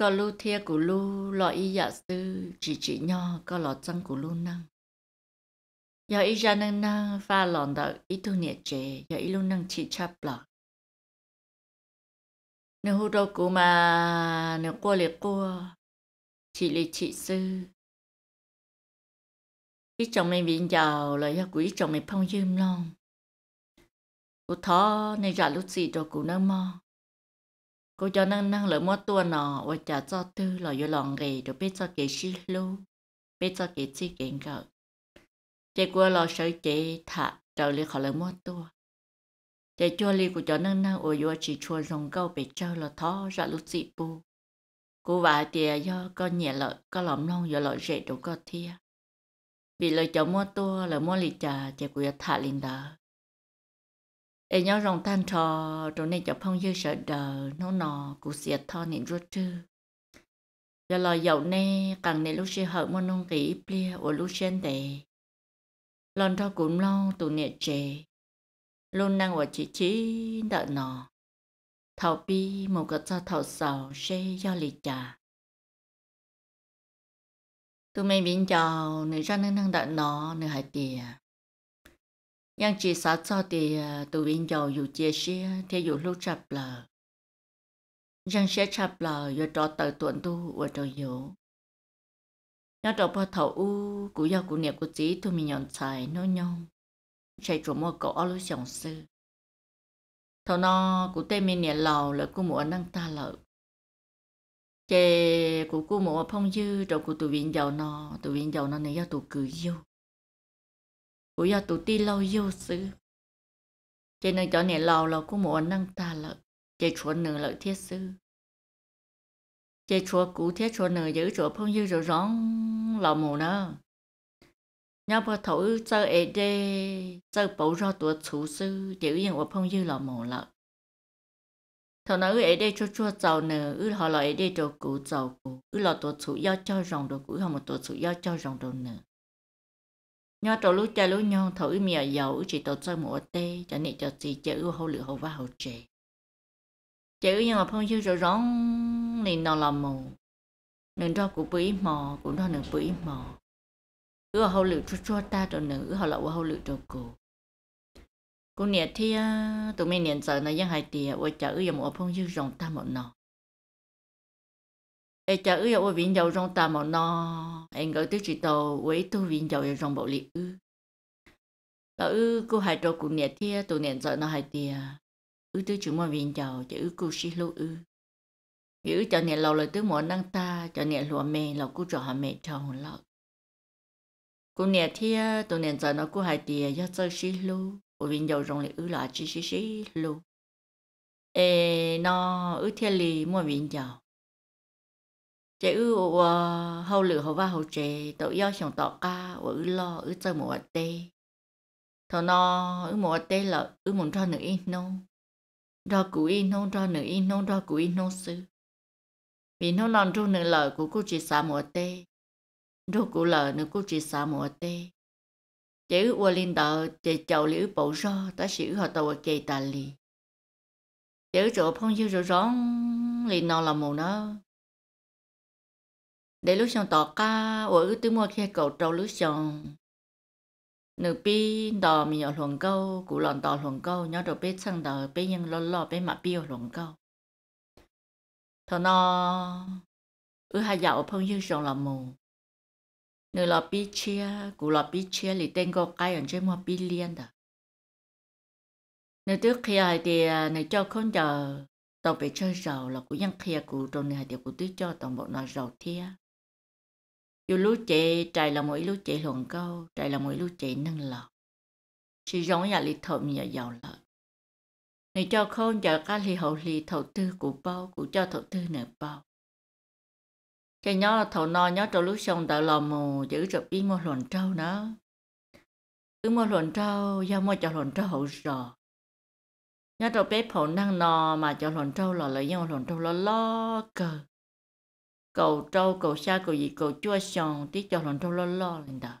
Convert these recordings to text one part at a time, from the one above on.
có lu thia của lu lo y dạ sư chỉ chỉ nho có lo chân của lu năng giờ y ra năng năng pha lòn đợi y thu nhiệt chế giờ y lu năng chỉ chắp lọ nếu hú đâu cũ mà nếu qua liệt qua chỉ lì chỉ sư ít chồng mình bị giàu là do quý chồng mình phong dâm lòng cú thó nên ra lúc gì đâu cũ nó mò cô cho năng năng lỡ mua tua nọ và trả cho tư lỡ vô lòng gì rồi biết cho kỹ sĩ lưu biết cho kỹ sĩ kiện cỡ chị qua lo sợ chị thả trở lại khỏi lỡ mua tua chị cho li của cho năng năng ở vô chỉ chua rồng câu bị cho lỡ thó ra lúc dị bu cô vợ thì do con nhẹ lỡ có lỏng non do lỡ rễ đủ có thia bị lời cháu mua tua lỡ mua lì trà chị của thả linh đờ để nhau rồng tan trò rồi nên cho phong dư sợ đờ nó nò cụ xiết thò nên rút chứ giờ lo dậu nè càng nè lúc xe hở môn nông kỹ plia ở lúc xen tề lần thọ cũng lo tụ nè chè luôn năng ở chỉ chỉ đợi nò thảo bi một cái cho thảo sầu xe do lì trà tụi mày biến chào nữ ra nâng nâng đợi nó nữ hải tiền nhưng chỉ sợ cho thì à, tụi viên giàu dù chia sẻ thì dù lúc chập lờ nhưng sẽ chập lờ dù cho tờ tuần tu và trò dù nhớ đầu bao thầu u của giao của nghiệp của chỉ tụi mình nhận xài nó nhau chạy chỗ mua cậu ở lối sòng sư thầu nó của tên mình nhận lầu là của mùa năng ta lợi chè của cô mùa phong dư rồi của tụi viên giàu nó tụi viên giàu nó này do tụi cử yêu của do tụ ti lâu yêu sư cho nên cho này lầu lầu của mùa năng ta lợi chế chúa nữ lợi thiết sư chế chúa cũ thiết chúa nữ giữ chúa phong như rồi rón lầu mùa nữa nhớ bơ thổ sơ ế đê sơ bổ ra tuổi chủ sư giữ yên phong như lầu mùa lợi thổ nó ư ế đê cho chúa giàu nữ ư họ lợi ế đê cho cũ giàu cũ ư lò tuổi chủ do cho rồng đồ cũ họ một tuổi chủ do cho rồng đồ nữ nhớ trâu lú cha lú nhau thổi mìa dầu chỉ tổ chơi mùa tê cho nên cho chị chữ hậu lửa hậu va hậu trẻ chữ nhưng mà phong chiêu rồi rón nên nó là mù nên cho cũng bưởi mò cũng đó nửa bưởi mò cứ hậu lửa cho cho ta rồi nữ họ là hậu lửa cho cụ cô nè thì tụi mình nhận sợ nó giang hai tiề ôi chữ giờ một phong chiêu rồng ta một nọ ai cho ư yêu vĩnh dầu rong ta mà nó anh gọi tới chỉ tàu với tu vĩnh dầu rong bộ lý ư là ư cô hai trâu cụ nè thia tụ nè giờ nó hai tia ư tới chúng mà vĩnh dầu chỉ ư cô xí lô ư vì ư cho nè lâu lời tới muốn năng ta cho nè lúa mẹ là cô trò hà mẹ hồn lợ cụ nè thia tụ nè giờ nó cô hai tia do chơi xí lô ở vĩnh dầu rong lại ư là chỉ xí xí lô ê nó ư thia lì mua vĩnh dầu chế ư ờ, hậu lử hậu va hậu chế tàu yêu xong tàu ca và ư lo ư chơi một tê thọ nó ư một tê là ư muốn cho nữ in nô cho cụ in nô cho nữ in nô cho cụ in nô sư vì nó lon cho nữ lời của cô chỉ xả một tê cho cụ lời nữ cô chỉ xả một tê chế ư ua linh đạo chế chầu liễu bổ do ta sĩ họ tàu chế tà lì chế ư chỗ phong dư rồi rón lì nó là mù nó để lúc xong tỏ ca ở cái tư mua kia cầu trâu lúc xong nửa bi đò mình ở luồng câu cụ lòn đò luồng câu nhớ đầu bếp sang đò bếp nhưng lo lo bếp mà bi ở luồng câu thọ nó ư hai dạo phong như xong là mù nửa lò bi chia cụ lò bi chia lì tên có cái ở trên mua bi liên đó nửa trước kia thì nửa cho con chờ tàu về chơi giàu, là cụ dân kia cụ trong này thì cụ tứ cho toàn bộ nó giàu thia dù lúc chị trái là mỗi lúc chị luận câu trái là mỗi lúc chị nâng lọ chỉ giống nhà lý thộm nhà giàu lợi này cho không giờ các lý hậu lý thầu tư của bao của cho thầu tư nợ bao cái nhỏ thầu no nhỏ trâu lúc xong đợi lò mù giữ chụp ý mua luận trâu nữa cứ mua luận trâu do mua cho luận trâu hậu rồi nhớ trâu bé phổ năng nò mà cho luận trâu lò lấy nhau luận trâu lo lo cờ cầu trâu cầu xa cầu gì cầu chua sòng tí cho lòng trâu lo lo lên đó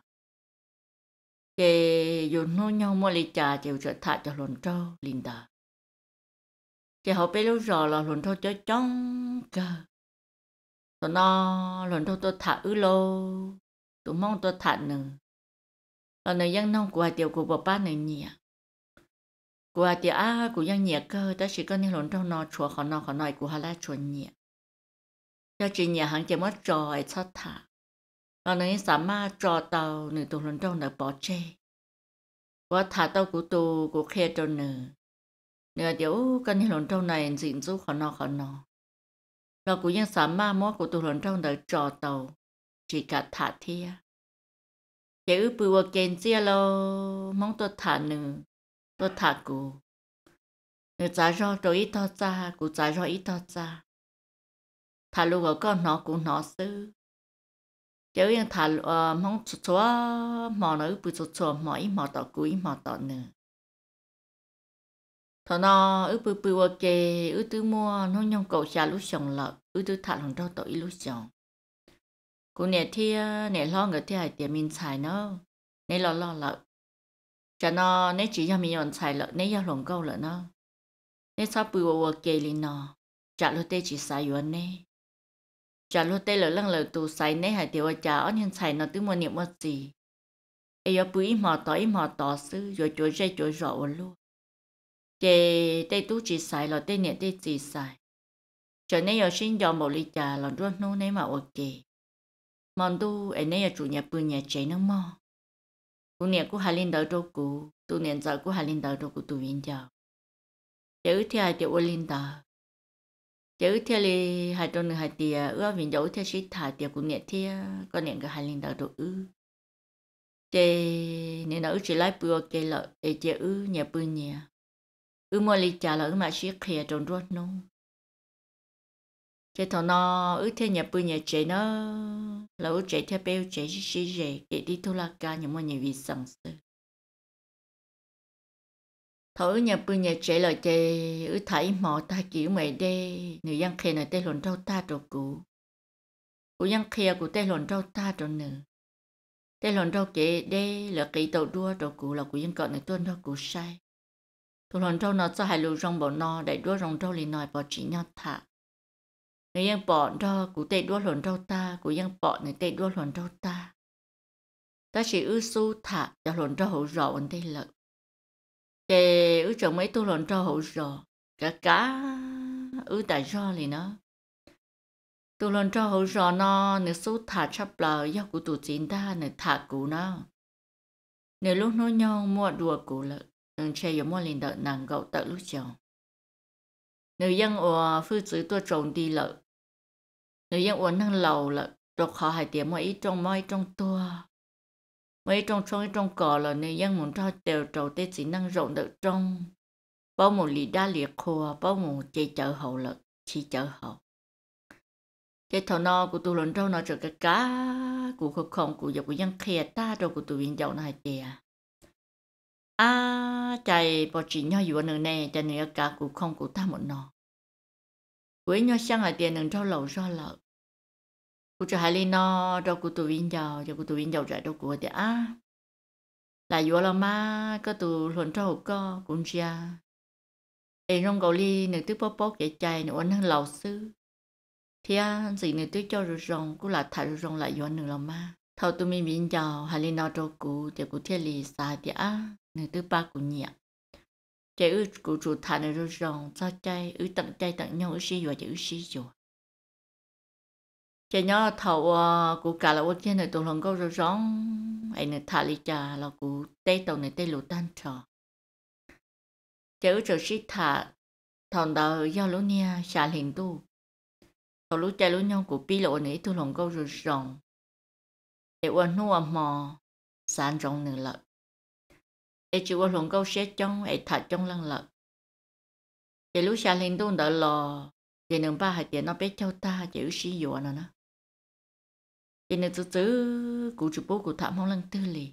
kể dù nô nhau mua lì trà chịu trở thả cho lòng trâu lên đó kể họ bé lúc rồi là lòng trâu cho chóng cơ tụi nó lòng trâu tôi thả ư lô tôi mong tôi thả nừng là nơi dân nông của tiểu của bà ba này nhỉ của tiểu á của dân nhẹ cơ ta chỉ có những lòng trâu nó chùa họ nó họ nói của họ là chùa nhẹ cho chị nhà hàng chỉ mất trò cho thả còn này xả ma trò tàu nửa tù lần trong nửa bỏ chê qua thả tàu của tù của khe cho nửa nửa điều cần lần trong này dịn giúp khó nó khó nó cũng như xả ma mó trong nửa trò tàu chỉ cả thả thia chỉ ư bự vào lo mong tôi thả nửa tôi thả cụ nửa giá rồi tôi ít thọ ra cụ giá rồi ít thọ ra thà lu gọi con nó cũng nó sư cháu yên thà ờ, mong chúa chúa mò nó bự chúa chúa mò ít mò tọt cú ít mò tọt nữa thọ nó ư bự bự ok ư tư mua nó nhông cầu xà lúc sòng lợt ư tư thà lòng đau tội lúc sòng cú nè thi nè lo người thi hải tiền minh xài nó nè lo lo lợt cho nó nè chỉ cho mình nhận xài lợt nè giao lòng câu lợt nó nè sao bự ok lên nó chả lúc tê chỉ xài yuan nè chả lo tê lỡ lăng lỡ tù sai nấy hải tiểu chả ớt hiện sai nó tứ mua niệm mua gì ai ở bụi mò tỏ ít mò tỏ sư rồi chỗ dây chỗ rõ luôn chè tê tú chỉ sai lo tê niệm tê chỉ sai cho nên ở xin cho một ly trà lo ruột nô nấy mà ok mong tu ai nấy ở chủ nhà bự nhà chạy nó mò cú niệm cú hai linh đầu đâu cú tu niệm giờ cú hai linh đầu đâu cú tu viên chào chữ thì hải tiểu linh đầu thế thì là hai tuần hai tia ưa mình giấu theo sĩ thả tia cũng nhẹ thì có nhẹ cả hai linh đạo đồ ư chế nên nó chỉ lái bùa kê lợ để chế ư nhà bùa nhà ư mua ly trả lợ mà sĩ khía trong ruột nông chế thằng nó ư thế nhà bùa nhà chế nó là ư chế theo bèo chế sĩ chế kể đi thu lạc ca nhà mua nhà vì sẵn sàng thôi nhà bự nhà trẻ là chị ứ thấy mò ta kiểu mày đê nữ dân kia này tên lồn rau ta rồi cụ cụ dân kia cụ tên lồn rau ta rồi nữ tên lồn rau chị đê là kỹ tàu đua rồi cụ là cụ dân cọ này tuân đó cụ sai tụ lồn rau nó cho hai lù rong bỏ nó đại đua rong rau lì nòi bỏ chỉ nhau thả người dân bỏ đó cụ tên đua lồn rau ta cụ dân bỏ này tên đua lồn rau ta ta chỉ ư su thả cho lồn rau hậu rõ ổn đây lợi để ư chồng mấy tôi lòn cho hậu rồi cả cá ư tại do lì nó tôi lòn cho hậu rồi nó nếu số thả chắp lờ do của tụ chín ta nếu thả cụ nó nếu lúc nó nhau mua đùa cụ là đừng chè giống mua liền đợi nàng gậu tự lúc chồng nếu dân ở phương dưới tôi trồng đi lợ nếu dân ở năng lầu lợ đột họ hải tiếng mọi ít trong mọi trong tua mấy trong trong trong cỏ là nên dân muốn cho đều trầu tê chỉ năng rộng được trong bao một lì đa liệt khô bao một chỉ chợ hậu là chỉ chợ hậu cái thằng nó của tôi lần trâu nó trở cái cá của không không của giờ của dân khè ta đâu của tôi viên giàu này kìa à à chạy bỏ chỉ nhau nhau cho cho cá của của không ta một sang nhau อยู่หนึ่งแน่จะเหนือการกูคงกูท่าหมดนอกุ้ยเนาะช่างอะไรเตียนหนึ่งเท่าเหล่าซ้อเหล่า cô cho hai lên nó đâu cô tụi viên giàu cho cô tụi viên giàu chạy đâu của thì á là vừa là má có tụi luận cho học co cũng chia em trong cầu ly nửa tứ bóp bóp chạy chạy nữ anh lầu xứ. thì á gì nửa tứ cho rồi rồng cô là thả rồi rồng lại vừa nửa là má thâu tụi mình viên giàu hai lên nó đâu cô thì cô thiết lì xa thì á nửa tứ ba cũng nhẹ chạy ư của chủ thả nữ rồi rồng sao chạy ư tận chạy tận nhau ư si vừa chạy ư si rồi chị nhớ thầu ờ, của cả là ô trên này tôi lòng câu rồi rong ấy này thà lì trà là của tây tàu này tây lụt tan trò chị ước rồi thà thằng đó do lũ nia xả liền tu thầu lũ chạy lũ nhau của pi lộ này tôi lòng câu rồi rong để uốn nua mò sản rong nửa lợn để chị uốn lòng câu sẽ trong ấy thà trong lăng lợn để lũ xả liền tu đỡ lò để nương ba hạt tiền nó bé cháu ta chỉ sử dụng nó cho nên tôi tứ cụ chụp bố cụ thảm không lăng tư lì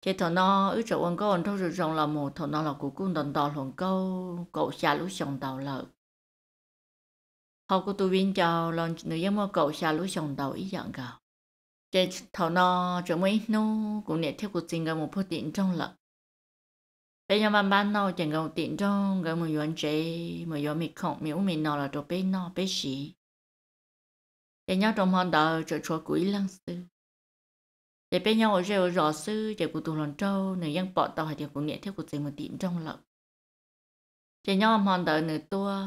chế thọ nó ứ chỗ ông có ông thôi rồi rồng là một thọ nó là cụ cung đồn đòn hồn câu cậu xa lũ sòng đầu lợ họ của tôi viên chào lòng nữ dân mà cậu xa lũ sòng đầu ý dạng gạo chế thọ nó chỗ mấy nô cũng nè theo cụ trình gần một phút tiện trong lợ bây giờ mà ban nó chẳng gần tiện trong gần một yuan chế một yuan mì khổng miếu mì nó là chỗ bên nó bên xí để nhau trong hòn đờ cho cho cuối lăng sư để bên nhau ở rêu rõ sư để cụ tù lòn trâu nửa dân bọ tàu hải để cụ nghĩa theo cuộc dành một tiệm trong lợn để nhau hòn đờ nửa tua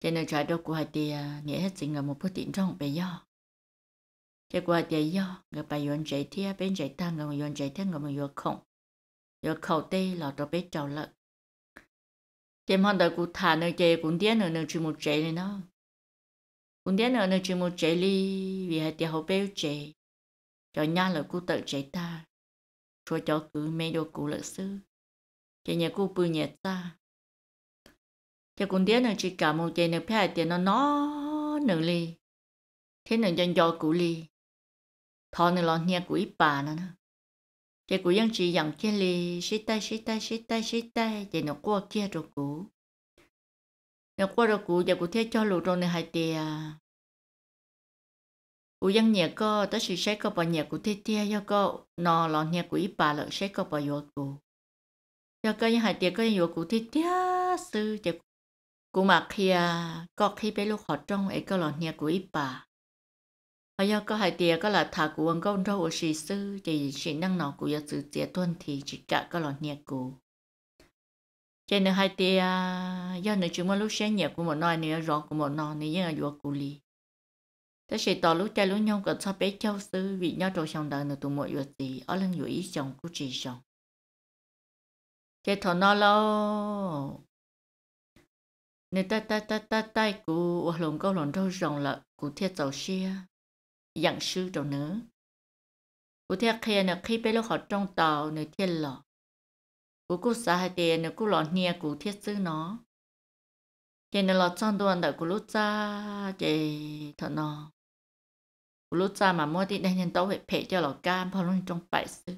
để nửa trái đâu của hải tìa nghĩa hết dành ở một bữa tiệm trong bề do để qua hay do người bà yon chạy thia bên chạy ta người yon chạy thia người mà yon khổng yon khẩu tê lọt trong bếp trầu lợn để hòn đờ cụ thả nơi chạy cũng tiếc nửa nửa chỉ một chạy này nó cũng thế nữa chỉ một chế ly vì hai tiệt hậu béo chế cho nhà là cô tự chế ta cho cho cứ mê đồ cụ lợi sư chế nhà cô bự nhà ta cho cũng thế nữa chỉ cả một chế nữa phải tiền nó nó nửa ly thế nữa dân do cụ ly thọ nữa lo nhà của ít bà nữa chế cụ vẫn chỉ dặn chế ly xí tay xí tay xí tay xí tay chế nó qua kia rồi cụ nhà qua rồi cụ giờ cụ theo cho lụ rồi này hai tè cụ dân nhà co, tới sự sẽ có bà nhà cụ theo theo do có nò lọ nhà cụ ít bà lợi sẽ có bà vợ cụ do có những hai tè có vợ cụ theo theo sư cho cụ mặc kia à, có khi bé lúc họ trong ấy có lọ nhà cụ ít bà bây giờ có hai tè có là thả cụ ăn công đâu ở sĩ sư thì sĩ năng nọ cụ giờ sự tiệt tuân thì chỉ cả có lọ nhà cụ trên nữa hai tia à, do nữa chúng mà lúc sáng nhẹ của một nồi nữa rõ của một nồi nữa là vừa cù lì tới sẽ tỏ lúc trai lúc nhau cần sao bé châu sư vì nhau trò chồng đời nữa tụi mọi vừa gì ở lần vừa ý chồng của chị chồng thế thọ nó lâu nếu ta ta ta ta tay của lồng câu lồng đâu rồng là của thiết dầu xia dạng sư đồ nữa của thiết kia là khi bé lúc họ trong tàu nếu thiên lọ cú cú xa hai tiền nữa cú lọ nia cú thiết sư nó chị nó lọ trong đoàn đợi cú lúc cha chị thợ nó cú lúc cha mà mua thì đây nhân tấu phải phê cho lọ cam phao luôn trong bảy sư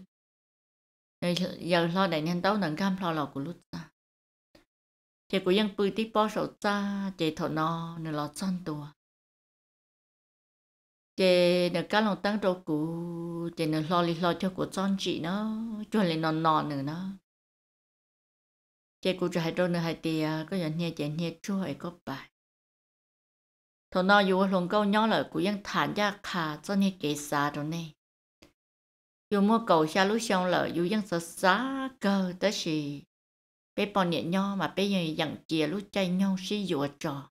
giờ lo đại nhân tấu nâng cam phao lọ cú lúc cha chị cú vẫn bươi tí bỏ sổ cha chị thợ nó nó lọ trong đoàn chị nó cá lòng tăng trâu cú chị nó lo li lo cho của con chị nó cho lên non non nữa nó chị cụ cho hai đôi nữa hai tỷ à, có nhận nhẹ chị nhẹ chú hai có bài thọ nó dù lòng câu nhỏ là cụ yên thản ra khả cho nhẹ kỹ xa rồi nè dù mua cầu xa lúc xong là dù yên sợ xa cơ tới gì bé bọn nhẹ nhỏ mà bé yên dặn chị lúc chạy nhau si dụ trò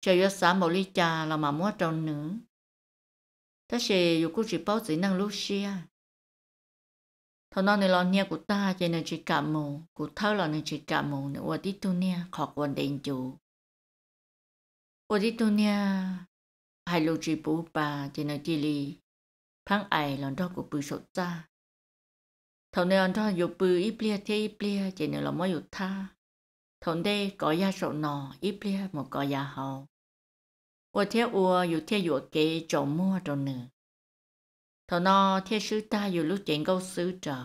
chơi yếu xã một ly trà là mà mua trâu nữa thế thì dù cô chỉ bao chỉ năng lúc xia ท่านนั่นเราเนี่ยกูตาเจนจิกามูกูเท่าเราเนี่ยจิกามูเนี่ยวันที่ตุเนี่ยขอกวันเดินจูวันที่ตุเนี่ยหายลูจิปูปาเจนจิลีพังไอหลอนทอกูปืนสดจ้าท่านนี่อนทออยู่ปืนอีเปลี่ยเทียอีเปลี่ยเจนเราไม่อยู่ท่าท่นได้ก่อยาสดนออีเปลี่ยหมดก่อยาเฮาวันเที่ยวออยู่เที่ยวอยู่เกยจอมมั่วจนเนื้อ thọ nó thiết sư ta dù lúc chuyện câu sư trở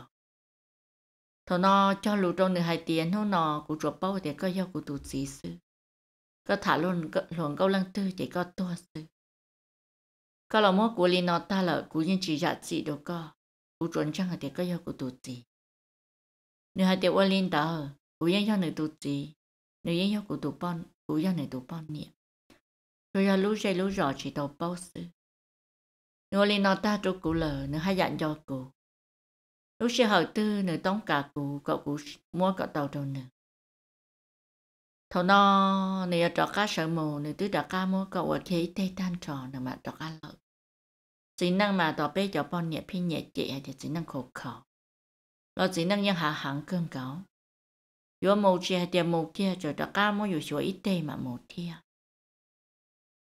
thọ nó cho lũ trong nửa hai tiền hô nó của chuột bao thì có giao của tụt sĩ sư có thả luôn luồng câu lăng tư chỉ có to sư có là mốt của linh nó ta là của những chỉ dạ trị đồ co của chuẩn chăng thì có giao của tụt sĩ nửa hai tiền qua linh tờ của những giao nửa tụt sĩ nửa những giao của tụt bon của giao nửa tụt bon niệm rồi là lũ dây lũ rõ chỉ tàu bao sư nô lên nó ta cho cụ lờ nó hai dặn cho cụ lúc xe hở tư nó tống cả cụ cậu cụ mua cậu tàu rồi nữa thầu nó nè trọ cá sợ mù nè tứ trọ cá mua cậu ở khí tây tan trò nè mà trọ cá lợ chỉ năng mà tỏ bê cho bọn nhẹ phi nhẹ chị thì chỉ năng khổ khổ lo chỉ năng nhân hạ hẳn cơn cậu 有冇只系只冇只，就大家冇有少一啲嘛冇啲啊。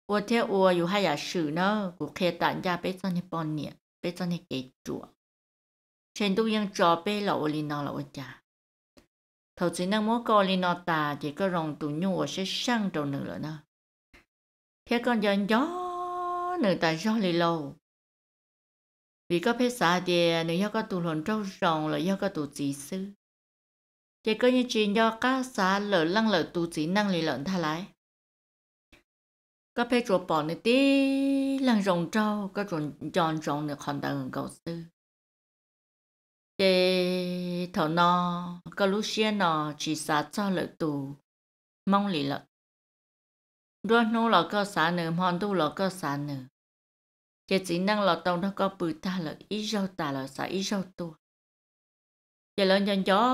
我听我有还也是呢，我看大家别做那半年，别做那给做，全都用照背了我领导了我家。头先那么高领导大，这个让都用我是上到你了呢，天干人家你大少里喽。vì có phải xa thì nếu có tụ hồn trâu rồng là do có tụ chỉ sư thì có như chuyện do cá xa lỡ lăng lỡ tụ chỉ năng lý lợn thay lái ก็เพจปอนนี่ตีลังรองเจ้าก็จนจอนรองเนี่ยคอนดังเกาซื้อเจถอนอก็ลูเชียนอจีสาเจ้าเลยตูมองหลีละด้วยนู้เราก็สาเนือมอนดูเราก็สาเนือเจจีนั่งเราตรงนั้นก็ปืนตาเลยอีเจ้าตาเลยสาอีเจ้าตัวเจริญยันยอ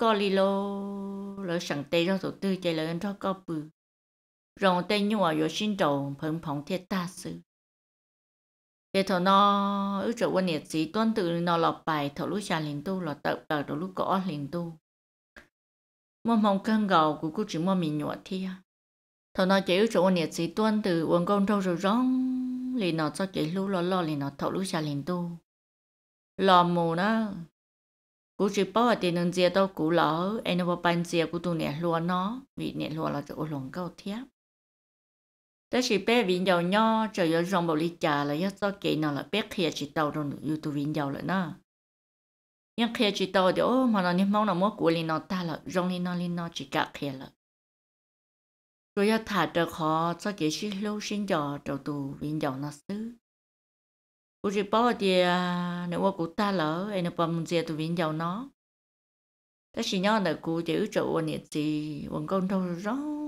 ก็ลีโลเลยสั่งเตะเราตัวตื้อเจริญเราก็ปืน rong tay nhu ở sinh đầu phấn phóng thiết ta sư để thọ nó ước chỗ quân sĩ tuân tự nó lọc bài thọ lúc trà liền tu là tập tờ đầu lúc liền tu mua mong cân gầu của cô chỉ mua mình nhọ thia thọ nó chỉ ước chỗ quân sĩ tuân tự quân công trâu rồi rong liền nó cho chỉ lúc liền nó thọ lúc trà liền tu lò mù nó cú chỉ bảo là tiền nương dìa đâu cú lỡ em nó bảo bán cú tu nè lúa nó vì nè lúa là chỗ lồng câu thiếp đó chỉ bé vinh dầu nho cho yo bộ lý trà là yo cho kỹ nào là bé kia chỉ tàu rồi youtube vinh dầu lại nó nhưng kia chỉ tàu thì mà nó niệm mong nó mua của lý nó ta là rong lý nó lý chỉ cả kia là rồi yo thả trở khó cho kỹ sĩ lưu sinh cho tù vinh dầu nó xứ cô chỉ bảo thì à, nếu mà cô ta lỡ em nó bấm gì tù vinh dầu nó đó chỉ nhau là cô chỉ ở chỗ anh chị vẫn còn đâu rồi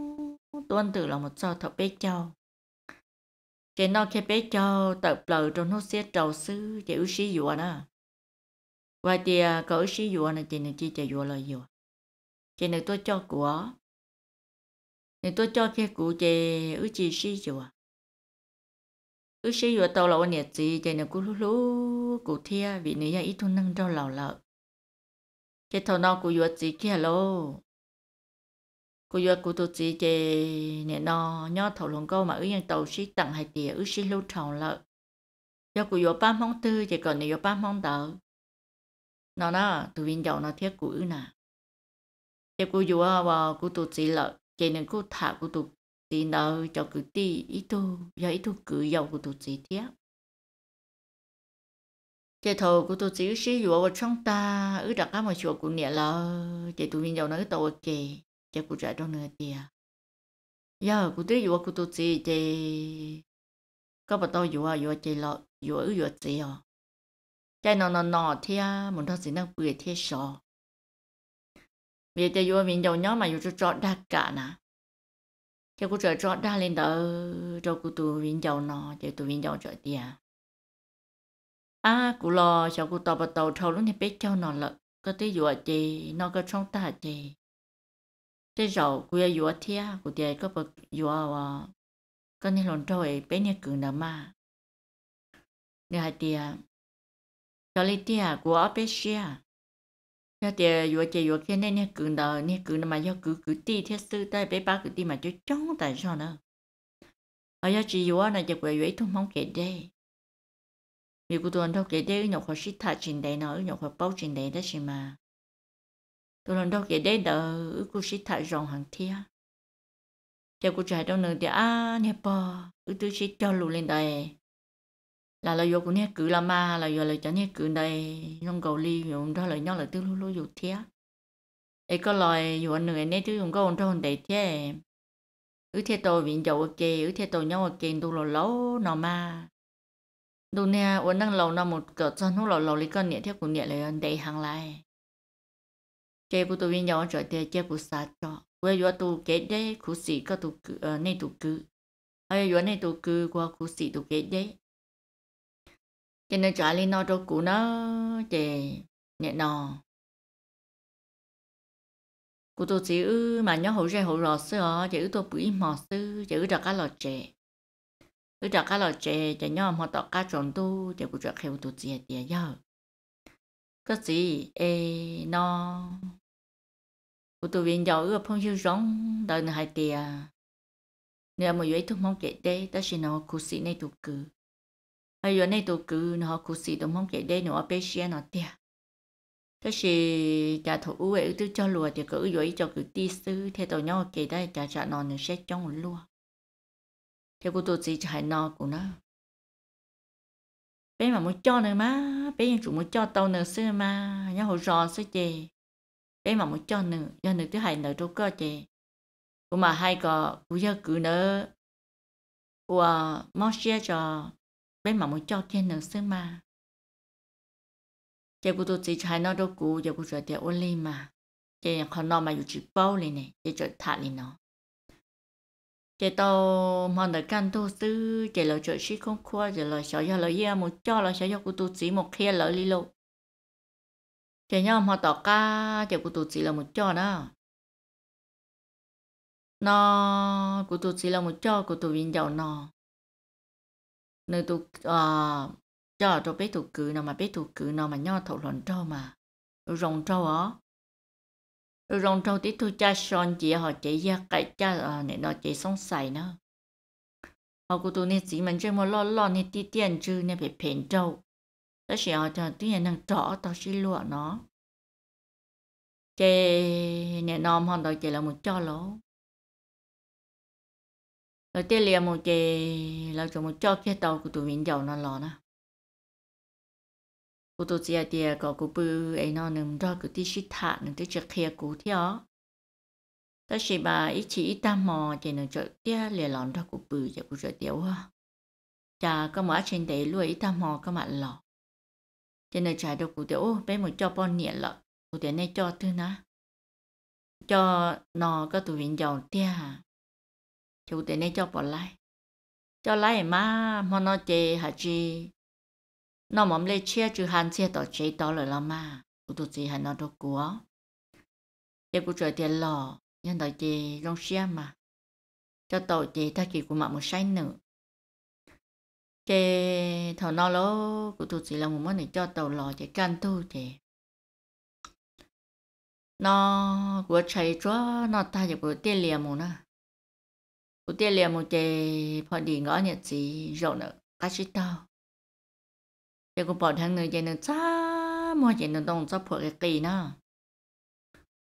tuân tử là một trò thọ bế châu chế nó khi bế châu tập lờ trong nó xe trầu sư chế ưu sĩ dùa nè và thì à, có ưu sĩ dùa nè chế nè chế chế dùa lời dùa chế nè tôi cho của nè tôi cho khi cụ chế ưu chỉ sĩ dùa ưu sĩ dùa tàu là nhiệt gì chế nè cụ lú lú cụ thia vì nè ít thu năng trong lầu lợ chế thầu nó cụ dùa gì kia lô cô yo cô tổ chức để nè nó nhau thầu lòng câu mà ứ yên tàu xí tặng hai tiền ứ xí lưu thầu lợ do cô yo ba mong tư chỉ còn nè yo ba mong tờ nó nọ tụi viên giàu nó thiết của ứ nà cho cô yo và cô tổ chức lợ chỉ nên cô thả cô tổ chức nợ cho cứ ti ít thu giờ ít thu cứ giàu cô tổ chức thiết chị thầu của tôi chỉ sử dụng vào trong ta ứ đặt cái mà chuột của nhà là chị tụi mình giàu nói tàu kì chả cụ chạy trong nữa đi giờ cụ tới vừa cụ tôi chỉ chơi, có bắt đầu vừa vừa chơi lọ vừa vừa chỉ à chạy nọ nọ nọ thì à muốn thằng gì năng bưởi thì sợ bây giờ vừa mình giàu nhỏ mà vừa cho đa cả nè chả cụ chạy chọn đa lên đó cho cụ tôi viên giàu nọ chạy tôi viên giàu chơi đi à à cụ lo cho cụ tao bắt đầu thâu lúc này biết cho nó lợn có tí vừa chị nó có trong ta chị thế rồi cô ấy vừa thia cô ấy có bậc vừa cái này lần trâu ấy bé nhà cường đó mà nè hai tia cho lấy tia của ở bé xia cho tia vừa chơi vừa kia nên nhà cường đó nhà cường đó mà do cứ cứ ti thế sư tay bé ba cứ ti mà cho chống tại sao nữa ở do chị vừa này cho quậy vậy thùng không kể đây vì cô tuần đâu kể đây nhậu khó xít thà chuyện đấy nó nhậu khó bao chuyện đấy đó chứ mà tôi lần đầu cái đây đỡ cô sĩ thải rong hàng thia cho cô trai đâu nữa thì à nè bò cứ tôi sĩ cho lù lên đây là lời vô của nè cử là ma là vô lời cho nè cử đây nông cầu ly dùng đó lời nhau là tư lú lú dùng thia ấy có lời dùng người nè chứ dùng có ông trong đầy thế ứ thế tôi viện dầu ok ứ thế tôi nhau ok tôi lò lâu nó ma đồ nè uống năng lâu nó một cỡ cho nó lò lâu lấy con nhẹ theo của nhẹ anh đầy hàng lại chế bộ viên nhỏ rồi thì chế bộ xa cho quê yo tu kế đế khu sĩ có tu nên tu cư hay yo nên tu cư qua khu sĩ tu kế đế cho nên trả lên nó cho cụ nó chế nhẹ nò cụ tôi chỉ ư mà nhớ hậu rẻ hậu rò sư họ chỉ ư tôi bụi mò sư chỉ ư đặt cá lò chè ư đặt cá lò chè chỉ nhớ mà tọt cá tròn tu chỉ cụ chặt kheo tôi chỉ tiệt giờ cái gì ê nó của tôi viện giàu ở phong siêu rong đời này hai tiền nếu mà dưới thuốc mong kể đây ta sẽ nó cố sĩ này tụ cử hay giờ này tụ cử nó cố sĩ đồng mong kể đây nó bé xe nó tiền ta sẽ trả thổ u ấy cho lùa thì cứ dưới cho cứ ti sư thế nhau kể đây trả trả nó nó sẽ trong lùa thế cô tôi chỉ trả nó của nó bé mà muốn cho nữa má bé nhưng chủ muốn cho tàu nữa xưa mà nhau hồ rò xưa chè bé mà muốn cho nữ do nữ thứ hai nợ đâu có chị cô mà hai có cô giờ cứ nợ cô mong xe cho bé mà muốn cho thiên nữ xưa mà chị cô tôi chỉ hai nó đâu cô giờ cô trở tiền ôn lên mà chị còn nó mà dù chỉ bao lên này chị trở thả lên nó chị tàu mong được căn tu sư chị lỡ chơi xí không khoa chị lỡ sợ giờ lỡ yên một cho lỡ sợ giờ cô tôi chỉ một khe lỡ đi lâu chị nhau họ tỏ ca chị của tổ chị là một trò đó nó của tổ chị là một trò của tổ viên giàu nó nơi tụi à cho cho bé tụi cử nào mà bé tụi cử nào mà nhau thầu luận trâu mà rồng trâu ó rồng trâu tí tôi cha son chị họ chị ra cái cha này ờ, nó chị sống sài nữa họ của tổ này chỉ mình chơi một lo lo này tí tiền chứ này phải phèn châu ta sẽ ở trong tiếng nhạc năng trỏ tao sẽ lụa nó chê nè nom hòn đầu chê là một cho lỗ rồi tê liền một chê là cho một cho kia tàu của tụi mình giàu nó lò nè của tụi chị thì có của bự, ấy nó nằm ra cái tí sĩ thả nằm tí chật kia của theo ta sẽ bà ít chỉ ít tam mò chê nằm chợ tê liền lòn ra của bự, chợ của chợ tiểu ha chả có mà trên đấy luôn ít tam mò có mà lò cho nên trái đầu cụ thể ô bé một cho bọn nhẹ lợ cụ thể này cho thứ ná cho nó có tụi mình giàu tia cho cụ thể này cho bỏ lại cho lại mà mà nó chê hả chi nó mỏm lấy chia chứ hàn chia tỏ chế tỏ lời lắm mà cụ tụi gì hả nó đâu của chế cụ trời tiền lò nhân đó chê rong xe mà cho tàu chê ta kỳ của mạng một sai nữa chị thọ nó lỗ của tụi chị là một món này cho tàu lò chế can tu chị nó của chạy chúa nó ta chỉ của tiền liền một nè, của tiền liền một chị phải đi ngõ nhật gì rộng nữa cái gì tao chị của bảo thằng người chế nó cha mua chế nó đông cho phụ cái kỳ na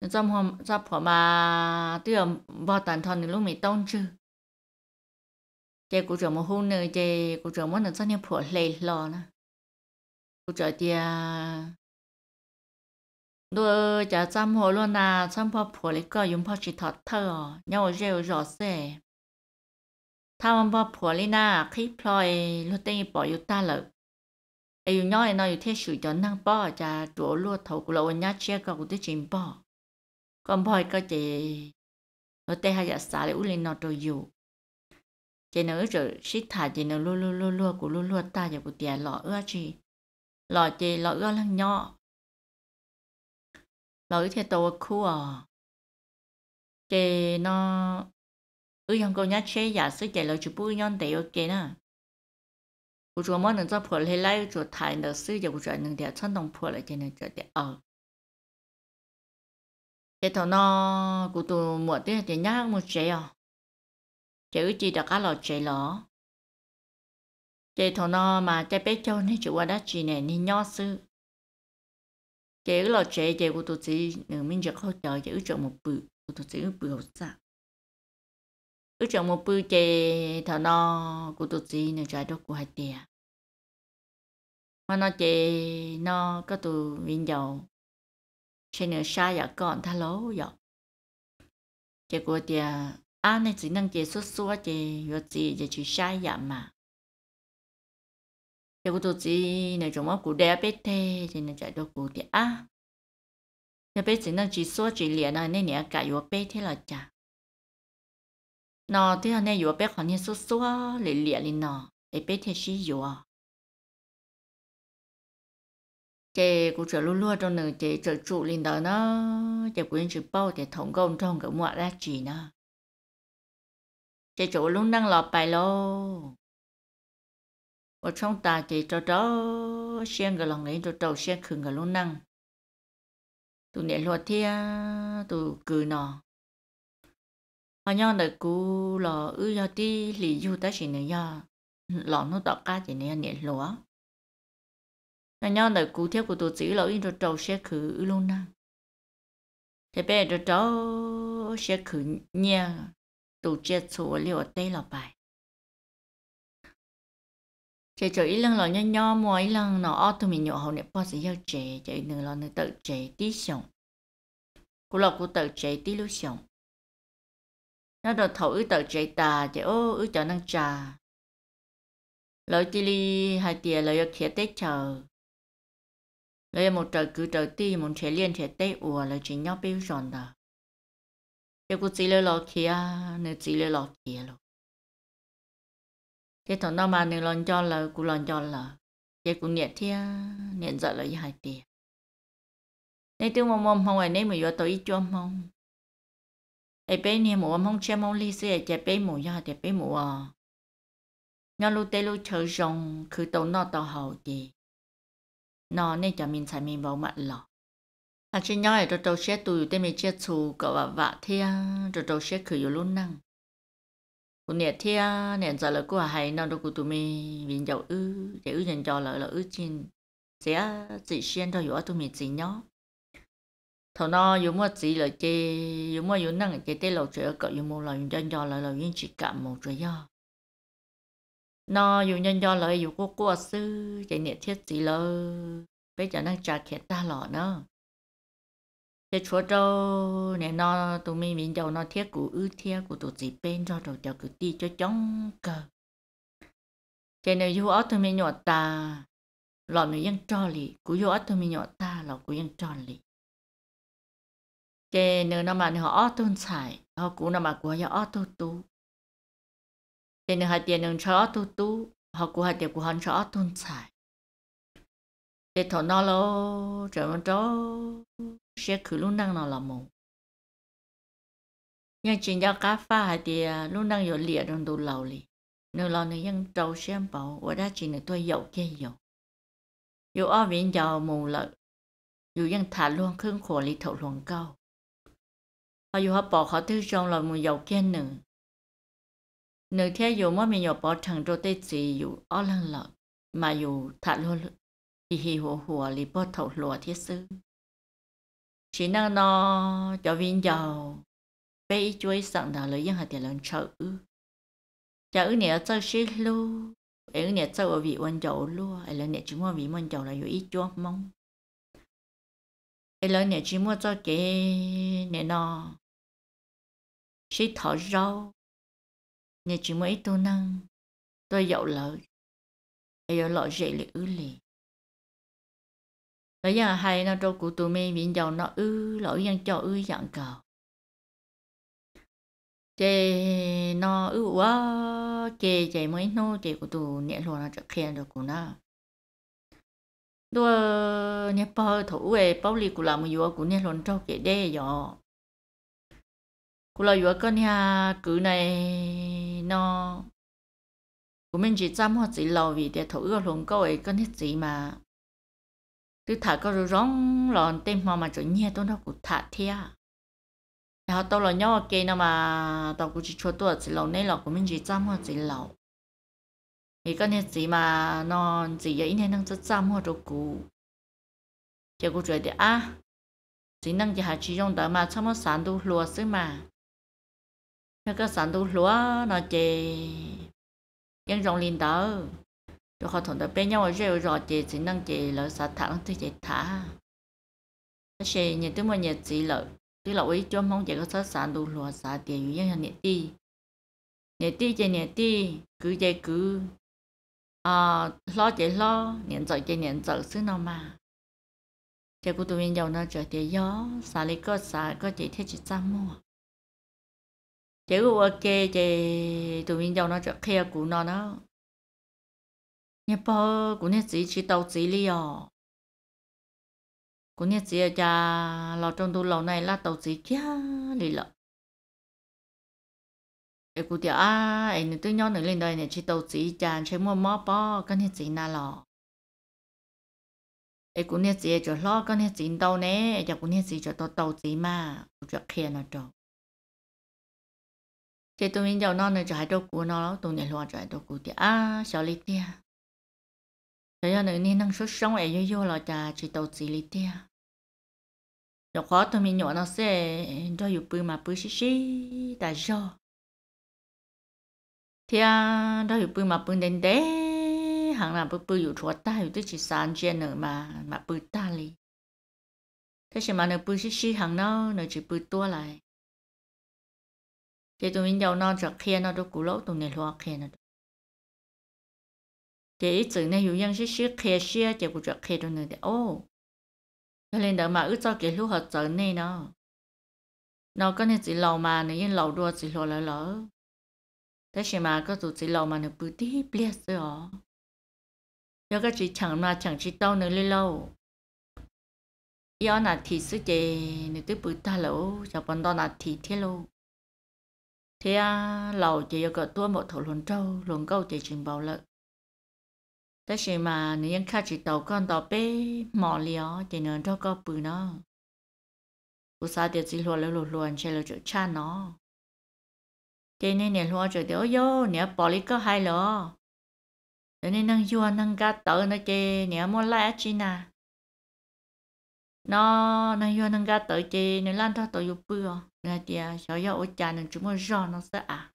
nó cho mua cho phụ mà tiêu vào tàn thon thì lúc mình tông chưa chị cũng chờ một hôm nữa chị cũng chờ muốn nữa cho phụ lệ lo nữa cũng chờ thì đôi chả chăm hồ luôn à chăm phụ phụ lấy coi dùng phụ chỉ thật thơ nhau rêu rõ xe thao phụ phụ lấy na khi phơi lúc tên bỏ yêu ta lợ ai dùng nhau nó yêu thiết sử cho năng bỏ chả chỗ luôn thầu của lâu nhát chia cầu của tôi chìm bỏ còn bỏ cái chị lúc tên hay giả xả lấy u lên nó rồi dùng chị nữ rồi xí thả chị nữ lua lua lua lua của lua lua ta giờ của tiền lọ ưa chị lọ chị lọ ưa lăng nhọ lọ ưa thì tàu khu à chị nó ưa dòng câu nhá chế giả sức chị lọ chụp bùi nhon để ok nè của chúa món nâng cho phụ lấy lại chúa thải nợ sư giờ của chúa nâng để chân đồng phụ lại chị nữ cho để ở chị thằng nó của tụi muộn thế thì nhá một chế à chữ chỉ đã cá lọt chạy lỏ chạy thằng nó mà chạy bé châu nên chữ qua đã chỉ này nên nhỏ sư chạy lọt chạy chạy của tụi chị nửa mình giờ khó chờ chạy chọn một bự của tụi chị bự học sao ước chọn một bự chạy thằng nó của tụi chị nửa trái đó của hai tiền mà nó chạy nó có tụi viên dầu trên nửa xa dạ con tha lố dạ chạy của tiền à này chỉ năng chế xuất xua chế rồi chỉ chế chỉ sai dạ mà chế của chỉ này chúng nó cũng đẹp biết thế thì này chạy đâu cũng thì à chế biết chỉ năng chỉ xua chỉ liền này nên nhà cả yếu biết thế là chả nó thế là này yếu biết còn như xuất xua liền liền liền nó để biết thế gì yếu trở luôn luôn trong nửa chế trở trụ liền đó nó chế của anh chụp để thống công trong cái mọi ra chỉ nó chị chủ luôn đang lọt bài lô ở trong ta chị cho đó xem người lòng nghĩ cho trâu xem khử người luôn năng tụ nhẹ luật thia tụ cử nọ họ nhau đợi cú lọ ư do ti lì du ta chỉ này do lò nó đọc ca chị này nhẹ lúa họ nhau đợi cú theo của tụ chỉ lọ yên cho trâu xem khử ư luôn năng thế bé cho trâu xem khử nha tu chết số liệu tê lọ bài chế chỗ ít lần là nho nho mua ý lần nó ở tụi mình nhậu hậu này bao giờ giao chế chế lần lọ nửa tự chế tí xong cô lọ cô tự chế tí lúc xong nó đồ thầu ít tự chế tà chế ô ư cho năng trà lợi chỉ li hai tia lợi khía tết chờ lợi một trời cứ trời tí một chế liên chế tết ùa lợi chỉ nhau biểu giòn đó 要顾子女落去啊，你子女落去咯。thế thằng nó mà nên lon cho là cú lon cho là vậy cũng nhẹ thế nhẹ giật là hai tiền nên tiêu mong mong không ai nên mà vừa tới ít cho mong bé nè mùa mông che mông ly xe chạy bé mùa ya chạy bé mùa nhau lu tê lu chờ rong cứ tàu nọ tàu hậu gì nọ nên cho mình xài mình vào mặt lọ à chị nhau ấy đầu xe tụi tên mình chết chú cậu vợ vạ thia đầu đầu xe khử yếu luôn năng cụ nè thia nhẹ giờ là cô hay nào đâu cụ tụi mình viên giàu ư để ư nhận cho là là ư chín sẽ chỉ xuyên thôi yếu tụi mình chỉ nhau thằng nó yếu mua chỉ là chê yếu mua yếu năng chê tê lầu chơi cậu yếu mua là yếu nhận cho là là yếu chỉ cả một rồi do nó yếu nhân do lời yếu cô cô sư chạy nhẹ thiết chỉ lơ bây giờ đang trả khét ta lọ nữa cái chỗ cho nè nó tụi mình mình giàu nó thiết của ư thiết của tụi chị bên cho đầu cho cứ đi cho chống cờ cái này vô ở tụi mình nhọt ta lọ nó vẫn cho lì của vô ở tụi mình nhọt ta lọ của vẫn cho lì cái nữa nó mà nó ớt tôn xài họ cũng nó mà của họ ớt tu tu cái nữa hai tiền nó cho ớt tu tu họ cũng hai tiền của họ cho ớt tôn xài cái thọ nó lo trở nó sẽ cứ luôn đang nào là mù nhưng chỉ cho cá pha hay thì luôn đang có lìa trong đồ lầu lì nếu lo nếu ยัง trâu xem bảo ở đó chỉ là tôi dậu kia dậu dù ở viện giàu mù lợi thả luôn khương khổ lì thầu luôn cao Và dù họ bỏ họ thứ trong là mù dậu kia nữa nếu theo dù mà mình bỏ thằng trâu tê chỉ dù ở lăng lợi mà dù thả luôn hì hì hồ hồ lì bỏ thầu lùa thiết sư chỉ năng nó cho viên giàu bây chuối sẵn đó lấy những hạt tiền lớn chợ chợ ư nè chợ xí lu ấy nè chợ ở vị quan dầu lu ấy là nè chỉ muốn vị quan dầu mong ấy là nè chỉ muốn cho cái nè nó xí thọ rau nè chỉ muốn ít tô năng tôi dậu lợi ấy là lọ dễ lệ ư lệ bây giờ hay nó trâu cụ tụi mình viện dầu nó ư lỡ dân cho ư dặn cờ chê nó ư quá chê chê mới nô chê của tụi nhẹ luôn nó chặt khen rồi của nó đua nhẹ bơ thủ về bao ly của làm một vừa của nhẹ luôn trâu kể đê dọ cụ là vừa con nhà cứ này nó của mình chỉ chăm hoa chỉ lầu vì để thủ ước luôn câu ấy con hết gì mà tư thả có rồi rong lòn tên mà mà chỗ nhẹ tôi nó cũng thả thea họ tôi là nhau kia nào mà tao cũng chỉ cho tôi chỉ lâu nay là của mình chỉ chăm hoa chỉ lâu thì cái này gì mà nó chỉ vậy nên đang rất chăm hoa cho cũ chỉ cũng chuyện thì à chỉ năng chỉ hạt chỉ dùng đó mà chăm hoa sản đồ lúa xí mà cái sản đồ lúa nó chỉ dân rộng lên đó rồi họ thằng đó bên nhau rồi rồi chị chỉ năng chị là sa thả thì chị thả cái gì nhà tôi mà nhà chị là tôi là ấy cho mong chị có sa sản đủ lúa sa tiền như như nhà ti nhà ti chị nhà ti cứ chị cứ à lo chị lo nhận trợ chị nhận trợ xứ nào mà chị của tụi mình giàu nó trở tiền gió sa lấy có sa có chị thấy chị sa mua chị của ok chị tụi mình giàu nó trở kia của nó nó 你不，过年自己去到这里哦。过年自己家老中途老奶拉到自己家里了。哎，过掉啊！哎，你对鸟你领导你去到自己家，去摸摸包，跟你自己拿了。哎，过年自己就老跟你自己到呢，就过年自己就到到自己嘛，我就看了着。thế tôi mình giàu nó này cho hai đôi cua nó tôi nhận luôn cho hai đôi cua thì à sao lấy tiền thế giờ này nên năng suất sống ấy yêu yêu là cha chỉ đầu chỉ lý tia giờ khó thôi mình nhỏ nó sẽ cho dù bự mà bự xí xí ta do thì à đó dù bự mà bự đến đấy hàng là bự bự dù chúa ta dù chỉ sáng chuyện nữa mà mà bự ta lý thế xem mà nó bự xí xí hàng nó nó chỉ bự to lại thì tụi mình giàu nó chặt khe nó đâu cũ lỗ tụi này lo khe nó chỉ chữ này hiểu dân sẽ sẽ khe xe chỉ cũng chọn khe đâu nữa để ô cho nên đỡ mà ước cho cái lúc họ chở này nó nó có nên chỉ lầu mà nếu như lầu đua chỉ lầu lỡ lỡ thế thì mà có tụ chỉ lầu mà nó bự tí bia rồi cho có chỉ chẳng mà chẳng chỉ đâu nữa lên lâu do là thì sự chế nếu tôi bự ta lỗ cho bọn đó là thì thế lâu thế à lầu chỉ có tua một thổ luận trâu luận câu chỉ trình bao lợi thế thì mà nếu anh khai chỉ tàu con tàu bé mỏ lió thì nó đâu có bự nó bữa sáng thì chỉ luôn luôn luôn chơi là chỗ cha nó thế nên nè luôn chỗ đó yo nè bỏ đi có hay lọ thế nên năng vua năng cá tớ nó chơi nè mua lại chi nà nó năng vua năng cá tớ chơi nè lăn thôi tàu yêu bự nè thì cháu yêu ôi cha nên chúng nó rõ nó sẽ à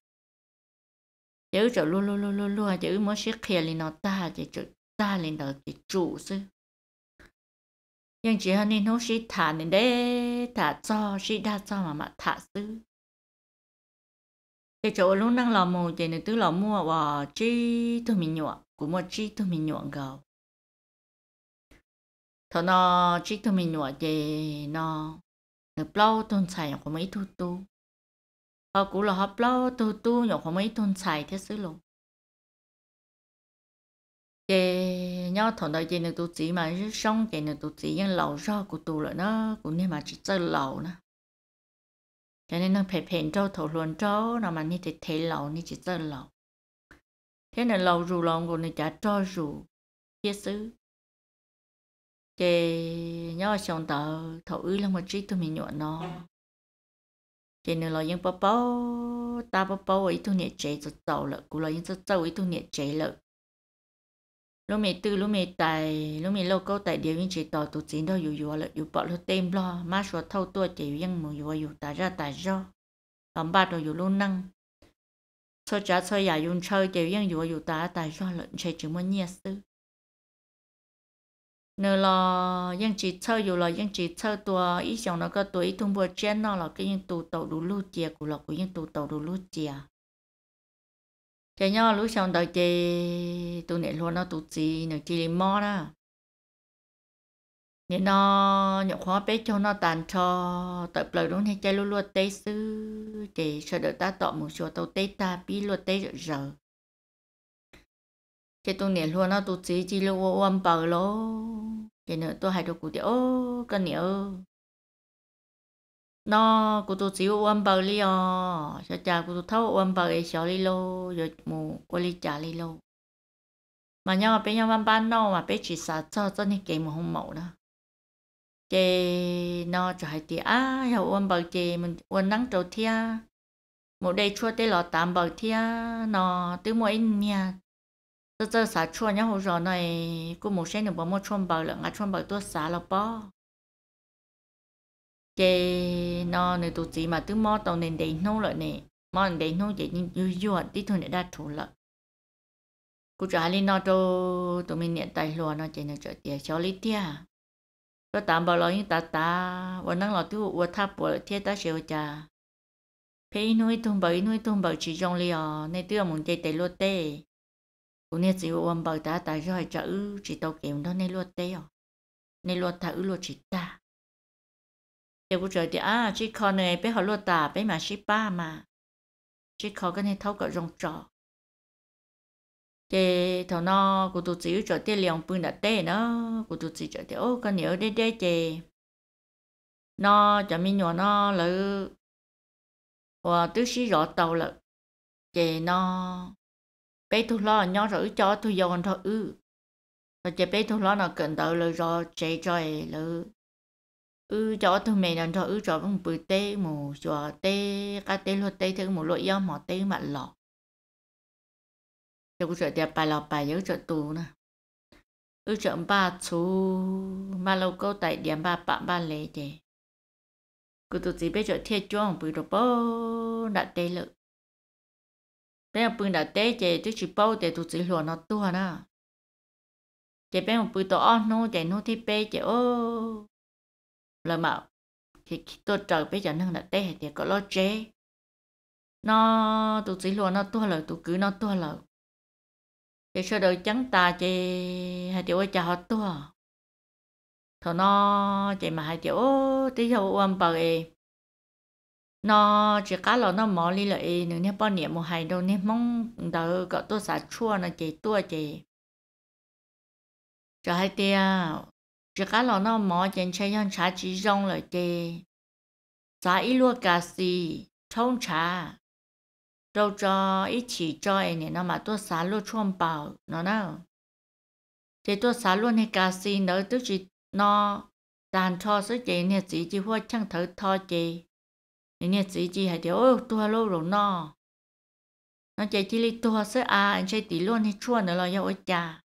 chữ chỗ lu lu lu lu lu chữ mới sẽ kia lên đầu ta chữ chữ ta lên đầu chữ chủ sư nhưng chỉ hơn nên nó sẽ thả nên để thả cho sĩ đa cho mà mà thả sư thì chỗ lúc năng lò mù thì nên tứ lò mua và chi tôi mình nhọ của một chi tôi mình nhọ gạo. thằng nó chi tôi mình nhọ thì nó được bao tồn tại của mấy thu tu họ ờ, cũng là họp lâu tu tu nhỏ không mấy tuần xài thế xứ luôn chị nhau thằng đời chị này tu chỉ mà xong chị này tu chỉ nhưng lẩu ra của tu là nó cũng nên mà chỉ chơi lẩu nữa cho nên nó phải phèn cho thầu luận cho nào mà như thế thế lẩu như chỉ chơi lẩu thế này lẩu rù lòng của này chả cho rù thế xứ chị nhau chồng tờ thầu ư là một trí tụi mình nhuận nó giờ nữa là những bố bố ta bố bố ấy thu nhiệt chế cho tàu lợ cũng là những cho tàu ấy thu nhiệt chế lợ lúc mẹ tư lúc mẹ tài lúc mẹ lâu câu tài điều những chế tàu tụ chín đâu dù dù lợ dù bỏ lô tem lo má số thâu tua chế dân mù dù dù tài ra tài do làm ba đồ dù luôn năng cho cha cho nhà dùng chơi chế dân dù dù tài tài do lợn chế chứng muốn nhiệt sư nếu là dân chỉ thơ dù là dân chỉ thơ tua ít chồng nó có tuổi thông bùa trên nó là cái những tụ tàu đủ lưu chia của là của những tụ tàu đủ lưu chia thế nhau lúc chồng đợi chị tụ nệ luôn nó tụ chỉ nữa chỉ liền mò đó nên nó nhậu khó bé cho nó tàn cho tập lời đúng hay chơi luôn luôn tê sư chị sợ đợi ta tọ một số tàu tê ta bi luôn tê giờ thế tôi nè nó tôi chỉ chỉ lo ôm bờ lo thế nữa tôi hay được cụ tiểu cái nè nó cụ tôi chỉ ôm bờ li à cha cụ tôi thâu ôm bờ ấy sợ li mù qua li trả mà nhau mà bé nhau ban ban nó mà bé chỉ sợ cho cho nên kì mà không mẫu đó chị nó cho hai tia à hiểu ôm bờ chị mình ôm nắng trầu thia một đây chua tê lọ tạm bờ thia nó tứ mỗi mía tôi tôi xả chua nhá hồi này cô một xe nữa bỏ một chôn bờ lượng ngã chôn bờ tôi xả là bỏ chế nó này tụt gì mà tứ mò tàu nền đầy nô lợi nè mò nền đầy nô vậy nhưng vui vui tí thôi để đa thủ lợi trả lý nó cho tụi mình nhận tài lùa nó chế nó trở tiền cho lý tia tôi tạm bảo lời ta ta vẫn đang lo tiêu vừa tháp vừa thiết ta sửa cha phải nuôi tôm bờ nuôi tôm bờ chỉ trong liò nên tiêu muốn chơi tài lùa tê cũng nên chỉ ôm bờ ta tại rồi chữ chỉ tàu kiếm đó nên luôn tê nên luôn thử luôn chỉ ta giờ cô trời thì à chỉ khó này bé họ luôn ta bé mà chỉ ba mà chỉ khó cái này thấu cả rong trò chị thằng nó của tụi chỉ trời thì liền bưng đã tê nó của tụi chỉ trời thì ô cái nhiều đê đê chị nó chả mi nhỏ nó lỡ và ờ, tứ sĩ rõ tàu lợ chị nó bé thu lo nhỏ rồi cho tôi dọn thôi ư ừ. rồi chị bé thu lo nó cần đợi lời ừ. ừ, rồi chạy rồi lỡ ư cho tôi mẹ nó thôi ư rồi vẫn bự tê mù cho tê cá tê luôn tê thứ một loại yếm mỏ tê mặn lọ cho cô sợ đẹp bài lọ bài nhớ trợ tù nè ư trợ ba chú mà lâu câu tại điểm ba bạn ba lệ chị cứ tôi chỉ biết giờ thiệt chuông bự đồ bơ đã tê lợi bé ông bưng đã té chè tôi chỉ bao để tôi chỉ lùa nó tua nè chè bé ông bưng tổ on nó chè nó thì bé chè ô là mà thì tôi chờ bé chẳng năng đã té thì có lo chè nó tôi chỉ lùa nó tua lời tôi cứ nó tua lời chè sơ đời trắng ta chè hai tiểu ơi chào họ tua thằng nó chè mà hai tiểu ô tí hậu ôm bờ ấy e nó chỉ cá lò nó mò đi lại nữa nhé bao nhiêu một hay đâu nhé mong đỡ có tôi xả chua nó chỉ tua chỉ cho hai tia chỉ cá lò nó mò trên chơi nhân trà chỉ rong lại chỉ xả ít lúa cà xì thông trà đâu cho ít chỉ cho em nè nó mà tôi xả luộc chuông bảo nó nào thì tôi xả luộc hay cà xì nữa tức chỉ nó đàn cho số chị nè chỉ chỉ hoa chẳng thử thọ chị nên nhà chị chị hay điều ôi tua lâu rồi nọ nó chạy chỉ li tua sẽ à anh chạy tí luôn hay chua nữa rồi ôi cha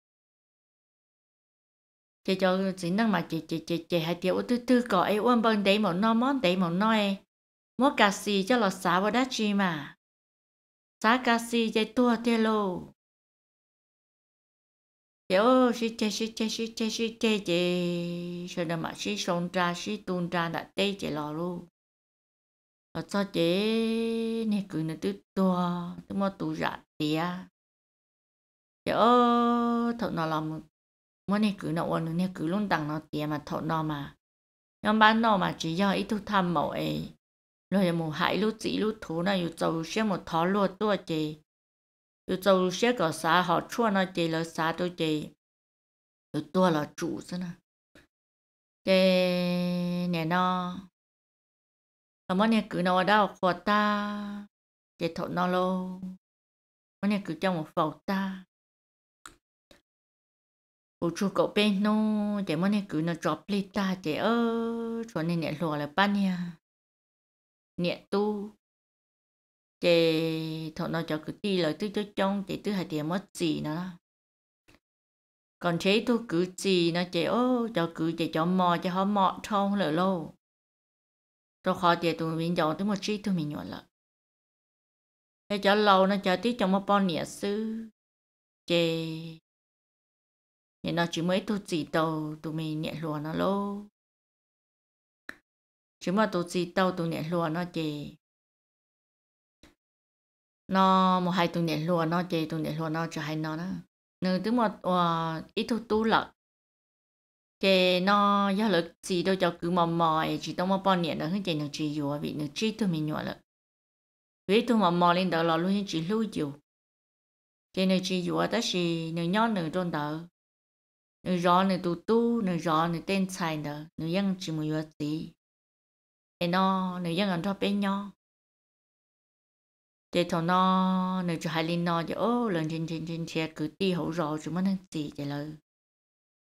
chạy cho chị năng mà chị chị chị chị hay điều ôi tư tư có ai uống bằng đấy một nọ món đấy một nó ấy mua cà xì cho lọ xá vào đá chi mà xá cà xì chạy tua thế lô chị ôi chị chị chị chị chị chị chị chị chị rồi mà chị sống ra chị tuôn ra đã tê chị lò luôn ở cho chế nè cứ nó tự to tự mà tụ giả tía chế ơ thợ nó làm mà nè cứ nó ôn nè cứ luôn tặng nó tía mà thợ nó mà nhóm bán nó mà chỉ do ít thu tham mẫu ấy rồi một hại lúc chỉ lúc thú này yêu châu xe một thó lúa tua chế yêu châu xe có xã họ chua nó chế là xã tôi chế yêu tua là chủ thế nè chế nè nó nó mới nè cứ nói đau khó ta để thọ nó lô mới nè cứ trong một phẩu ta bố chú cậu bên nó chế mới nè cứ nó drop lít ta chế ơ cho nên nè lùa là ban nha nè tu chế thọ nó cho cứ đi lời tư cho trong chế tư hai tiền mất gì nữa còn chế tôi cứ gì nó chế ô cho cứ chế cho mò cho họ mò thong lỡ lâu tôi họ để tụi mình giàu tới một chi tụi mình nhọn lợ thế cho lâu nó cho tí trong mà bỏ nĩa sư chê thì nó chỉ mới tu chỉ tàu tụi mình nhẹ lùa nó lô chỉ mà tu chỉ tàu tụi nhẹ lùa nó chê nó mà hai tụi nhẹ lùa nó chê tụi nhẹ lùa nó cho hai nó đó nên tụi mà ít thu tu lợ cái nó do lực gì đâu cho cứ mò mò chỉ tao mò bao nhiêu đó hết nó chỉ vô vì nó chỉ tụi mình nhỏ lực vì tụi mò mò lên đó là luôn chỉ lưu chịu cái nó chỉ vô đó là nó nhỏ nó trong đó nó rõ nó tu tu nó rõ nó tên xài đó nó vẫn chỉ một vô gì cái nó nó vẫn còn cho bé nhỏ cái thằng nó nó cho hai linh nó cho ô lần trên trên trên xe cứ ti hậu rõ chúng nó gì cái lời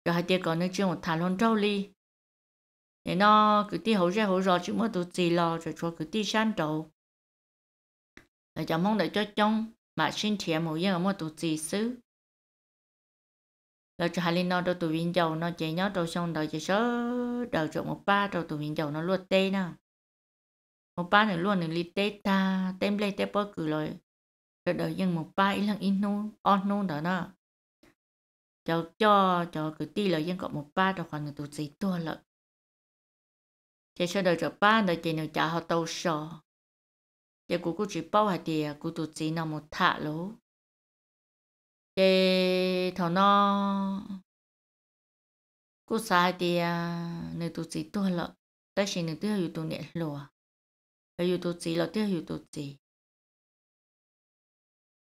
giờ hai tiệc có nước chưa một thằng luôn trâu li để nó cứ ti hậu ra hậu rồi chứ mới tụt gì lo rồi cho cứ ti san trầu để cho mong đợi cho chồng mà xin thiệt một yên giờ mới tụt gì xứ rồi cho hai linh nó đâu tụi viên dầu nó chạy nhót đâu xong đợi chạy sớ đợi cho một ba đâu tụi viên dầu nó luôn tê nè một ba nữa luôn nữa li tê ta tem lê tê bơ cử rồi rồi đợi yên một ba ít lăng ít nô, on nô đó nè cho cho cho cái ti là dân cộng một ba cho khoảng người tụt gì to lợ chị sẽ đợi cho ba đợi chị nào trả họ tàu sò chị cũng cũng chỉ bao hạt tiền cũng tụt gì nào một thạ lố chị thằng nó cũng sai thì người tụt gì to lợ tới khi người tiêu dùng tụi nhẹ lúa, người dùng tụt gì là tiêu dùng tụt gì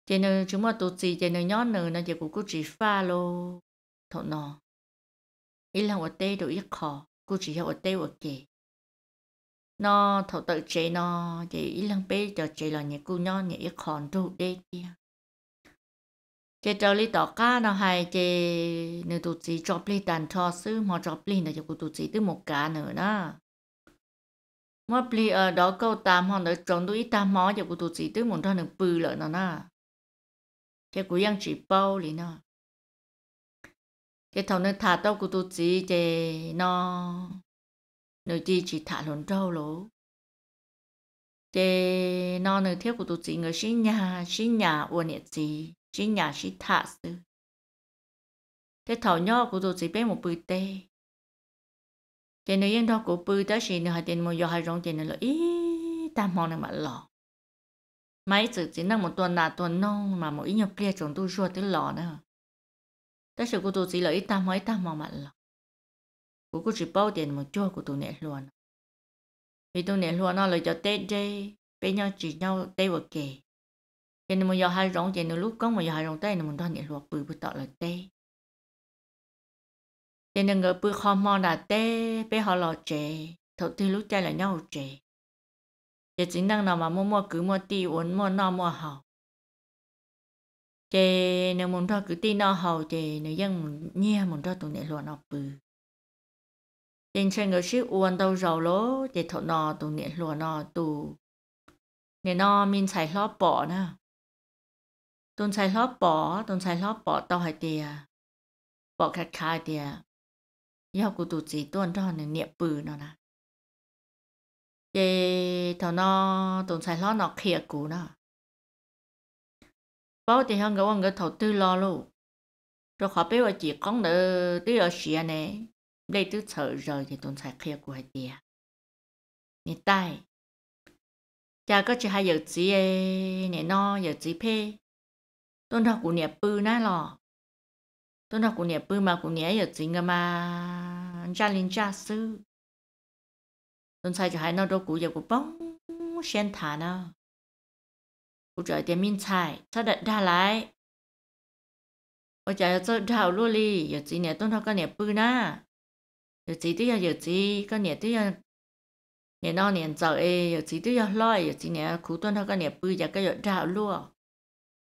chị nữ chúng mà tụt chị chị nữ nhỏ nữ nó chị cũng cứ chỉ pha lô thọ nó ý là ở đây đồ ít khó cứ chỉ ở đây ở kia. nó thọ tự chị nó chị ý là bé cho chị là nhà cô nhỏ nhà ít khó đủ đê kia chị cho lý tỏ ca nó hay chị nữ tụt chị cho lý tàn cho sư mà cho lý nó chị cũng tụt chị từ một cả nữa đó mà bli ở ờ, đó câu tam họ nói trống đuôi tam mó giờ của tụi chị từ một thằng được bự lợi nó na cái cú yang chỉ bao lì nó cái thằng nó thả tao cú tu chỉ để nó nó chỉ chỉ thả lộn trâu lỗ thì nó nó theo cú tu chỉ người sinh nhà sinh nhà uốn nhẹ gì sinh nhà sinh thả sự thế thằng nhỏ cú tu chỉ bé một bữa tê thì nó yên thọ cú bữa đó thì nó hay tiền một giờ hay rong tiền nó lo ý tam mong nó mà lo mấy chữ chỉ năng một tuần là tuần nông mà một ít nhập kia chúng tôi ruột tới lò nữa tất sự cô tôi chỉ lấy ít tam hỏi tam mà mặn lò cô cô chỉ bao tiền một chỗ của tôi nè luôn vì tôi nè luôn nó lời cho tết đi bên nhau chỉ nhau tết vừa kề cho nên mà giờ hai rong tiền lúc có mà giờ hai rong tết nên mình đo nè luôn bự bự tọt là tết cho nên người bự khó mò là tết bé họ lò chè thầu tư lúc chơi là nhau chè 这真人了嘛，莫莫 cứ 莫低温莫闹莫好。这那么多 cứ 低闹好，这那样捏么多都那乱闹不。trên trên người ship uốn đâu giàu lố để thọ nọ tụ nhện lùa nọ tụ nhện nọ mình xài lót bỏ nè tôn xài lót bỏ tôn xài lót bỏ tao hay tìa bỏ khát khai tìa ยอกูตุจีต้นท่อนหนึ่งเนี่ยปืนเนาะนะ ye thằng nó tụng xài lo nó khịa cũ nè, bảo thì hơn cái ông cái thầu tư lo luôn rồi họ biết là chỉ con nữa tí ở xìa này, đây tư sợ rồi thì tụng xài khịa của hai tia nè tai cha có chỉ hai giờ chỉ nè nó giờ chỉ phê tụng thầu của nè bư nã lò tụng thầu của nè bư mà của nè giờ chỉ ngà mà cha linh cha sư tuần sai cho hai nó đâu cũ giờ cũng sen thả nó cụ trời tiền minh xài sao đợi ra lại ở chợ cho đào luôn đi giờ chỉ nè tuần thao cái nè bự na giờ chỉ tôi giờ chỉ cái nè tôi giờ nè nó nè ấy giờ chỉ tôi giờ loi giờ chỉ nè cụ tuần thao cái nè bự giờ cái đào luôn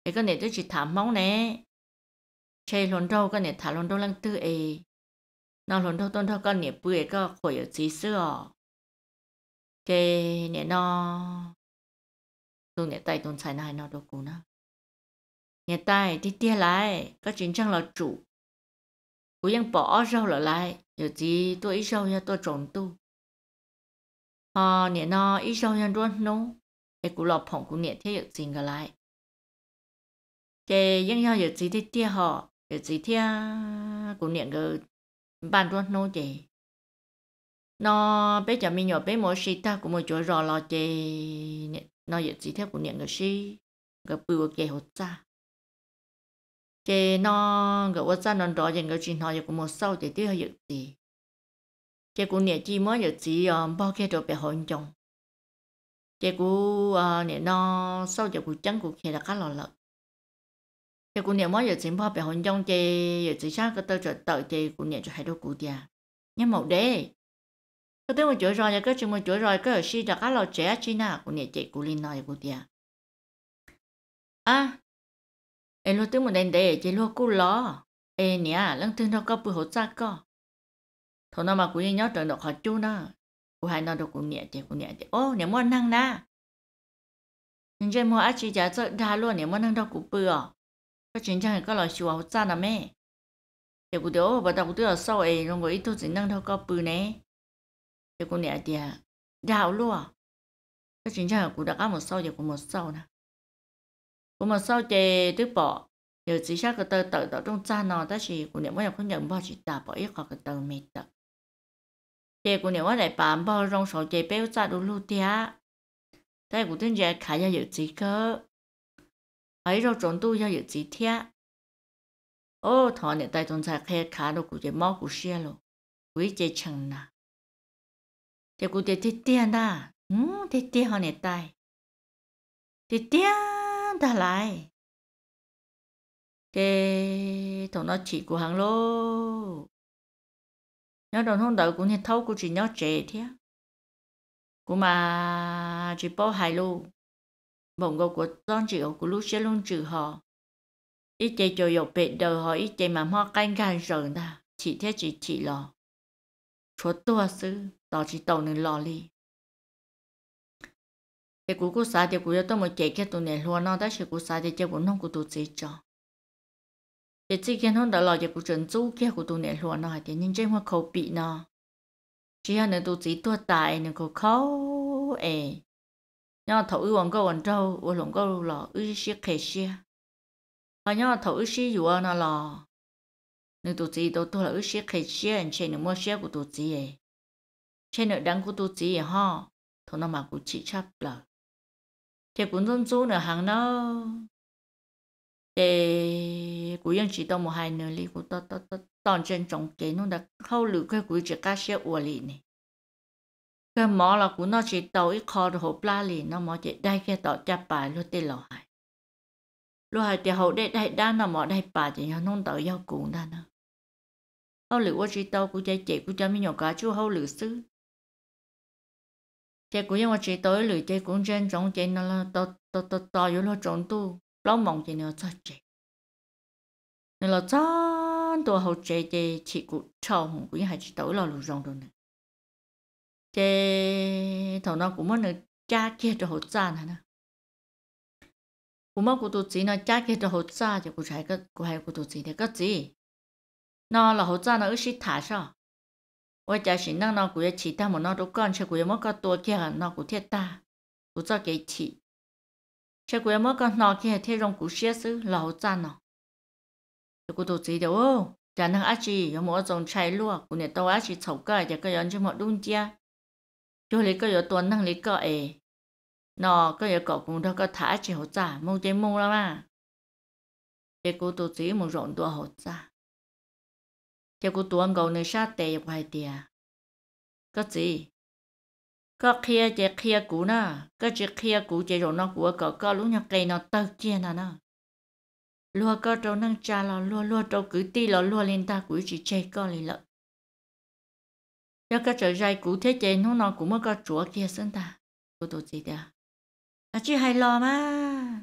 cái cái nè chỉ thả máu nè chơi lon đâu thả lon lăng tư ấy nó lon đâu tuần thao cái nè cái khỏi chỉ sữa 걔 nó tôi nghe tay tôi xài này nó đâu cũng nữa nghe tay thì tia lại các chiến tranh là chủ cú yên bỏ sau lỡ lại giờ chỉ tôi ít sau nha tôi trồng tu à ờ, nghe nó ít sau nha luôn nó cái cú lọp phồng cú nghe thế giờ gì cả lại cái nhưng nhau giờ chỉ thì tia họ giờ chỉ thì cú nghe cái bàn luôn nó gì nó bây giờ mình nhỏ bé mỗi xí ta cũng một chỗ rò lò chè nó giờ chỉ theo của niệm người xí gặp bự chè hột ra chè nó gặp hột ra nó rõ ràng người chuyện họ giờ cũng một sau chè tiếc giờ gì chè của niệm chỉ mới giờ chỉ bao kia đồ bé hồn chồng chè của ờ, niệm nó sau giờ của trắng của kia là khá lò lợn chè của niệm mới giờ chỉ bao bé hồn chồng chè giờ chỉ sao cái tơ trở tờ chè của niệm cho hai đứa cụ già nhưng mẫu đế cái tiếng mà chỗ rồi cái chuyện mà chỗ rồi cái ở xí đó cái lò trẻ chi na cũng nhẹ chạy của linh nói của tia, à em lo tiếng mà đen đẻ chỉ lo cú lo em nhá lăng thương đâu có bự hột ra co thôi nào mà cũng nhớ trời nó khó chú nó cũng hay nó được cũng nhẹ chạy cũng nhẹ chạy ô nhẹ mua năng na nhưng trên mua ác chỉ giả cho đa luôn nhẹ mua năng đâu cũng bự có cái chuyện chẳng có lò xíu hột ra nào mẹ thì cũng được bà tao cũng được sau ấy nó với ít thôi chỉ năng đâu có bự nè giờ cô nè thì đào luôn cái chuyện chẳng cô đã có một sau giờ một sau nè một sau thì tức bỏ giờ chỉ xác cái tờ tờ tờ trong cha nó ta chỉ cô nè mới không nhận bao chỉ tả bỏ ít hoặc cái tờ mệt tờ giờ cô nè mới lại bán bao rong sầu giờ béo cha đồ lưu tia tại cô tin giờ khả giờ giờ chỉ cơ ấy rồi trốn tu giờ giờ chỉ thiệt ô thọ nè tại trong cha khe khá đồ cô giờ mau cô xe luôn quý chế chẳng Thế cụ tế thế tiền ta, ừ, thế tiền họ nè tài. Thế tiền lại. Thế tổng nó chỉ của hàng lô. Nhớ đồng thông đợi cũng như thâu của chị nhớ trẻ thế. Cũng mà chị bó hài lô. bọn gầu của con chị của lúc sẽ luôn trừ họ. Ít chơi cho dọc bệt đời họ ít chơi mà hoa canh gan sờn ta. Chỉ thế chỉ chỉ lò. Chúa tua sư đó chỉ tao nên lo li cái cú cú sao thì cú yêu tao mới chạy cái tụi này luôn nó đã sẽ cú sao thì chạy vốn không cú tu chơi cho cái chỉ kiến không đã lo cái cú chuẩn chú cái cú tụi này luôn nó thì nhưng trên mà khâu bị nó chỉ là nên tụi chỉ tua tài nên cú khâu ê nhau thầu ưu hoàng câu hoàng trâu ưu lòng câu lò ưu xí khề xí họ nhau thầu ưu xí dù nó lò nên tu chỉ tụi tôi là ưu xí khề xí anh chơi nên mua xí của tụi chỉ ấy trên nợ đang của tu chỉ ho thôi nó mà cô chỉ chấp là thế cũng dân chú nữa hàng nó để cô yên chỉ đâu một hai nữa đi cô tao tao tao toàn trên trồng kế nó đã khâu lử cái cô chỉ cá xe ủa lì này cái mỏ là cô nó chỉ tàu ít kho được hộp la lì nó mỏ chỉ đây cái tao chấp bài luôn tên lò hải lò hải thì hậu đệ đại đa nó mỏ đại bà thì nó nông tàu yêu cũng đa nữa hậu lử của chỉ tàu cũng chạy chạy cũng chạy mi nhỏ cá chú hậu lử xứ chế cũng nhưng mà chế tới lưỡi chế cũng trên trong chế nó là to to to to yếu là trong tu lâu mong chế nó cho chế nó là chán tu hậu chế chế chỉ cũng trâu hùng cũng hay chỉ tới là lùi rong đồ này chế thầu nó cũng muốn cha kia cho hậu cha này nè cũng mất của tôi chỉ nó cha kia cho hậu cha thì cũng phải cái cũng hay của tôi chỉ thì cái gì nó là hậu cha nó ở sĩ thả sao 我家是那那古要吃，但么那都干吃古要么个多些很那古天大，古早给吃。吃古要么个那些天用古些是老赞了，这古都知道哦。cho nên á chị có mỗi dòng chạy lúa của nhà tàu á chị sầu cờ cho cái yon cho một đun chia cho lấy cái yon tuần năng lấy cờ ấy nó cái yon cậu cũng đâu có thả chị hỗ trợ mong chế mong lắm à cái cô tổ chí một rộn tua hỗ trợ 结果多牛呢下地块地，个子，个 kia chỉ kia cũ nè, cái chỉ kia cũ chỉ rồi nó của cậu có lúc nhặt cây nó tơ kia nà nè, lúa có trâu nâng cha là lúa lúa trâu cứ ti là lúa lên ta cũ chỉ chơi có lì lợ, cho cái trời dài cũ thế chơi nó nó cũng mới có chúa kia sân ta, cô tổ gì đó, à chứ hay lo mà,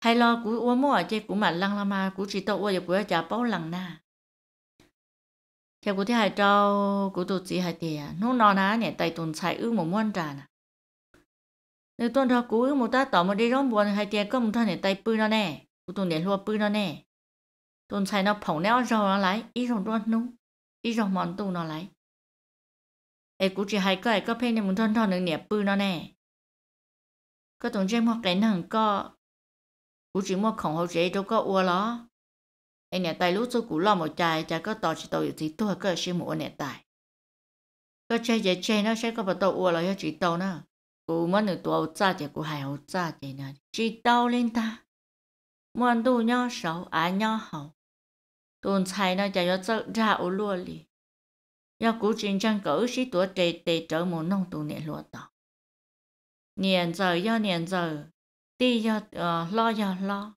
hay lo cũ uống mua chơi cũ mà lăng là mà cũ chỉ tao uống được của cha bao lăng na theo cụ thấy hai trâu cụ tụt gì hai tiền à, nó nó ná nhảy tay tuần chạy ư một muôn trà nè nếu tuần thọ cụ ư một ta tỏ một đi rong buồn hai tiền có một thằng nhảy tay bư nó nè cụ tuần nhảy lua bư nó nè tuần chạy nó phỏng néo rồi nó lại, ít rồi tuần nung ít rồi mòn tu nó lại, ai cụ chỉ hai cái ai có phê này một tuần thọ nữa nhảy bư nó nè có tuần chơi một cái nàng có cụ chỉ một khổng hậu chế đâu có uo lo anh nè tài lúc số cũ lo một trái trái có tàu chỉ tàu yếu chỉ tôi có sự một nè tài có chơi giải chơi nó sẽ có bắt tàu uo là chỉ tàu nữa cú mất nửa tuổi cha thì cú hài hậu cha thì nè chỉ tàu lên ta muốn đủ nhau sáu á nhau hậu tuần chạy nó chạy cho sợ ra ô lúa đi li 要古真正狗是多得得折磨弄多年落到，年走要年走，地要呃老要老，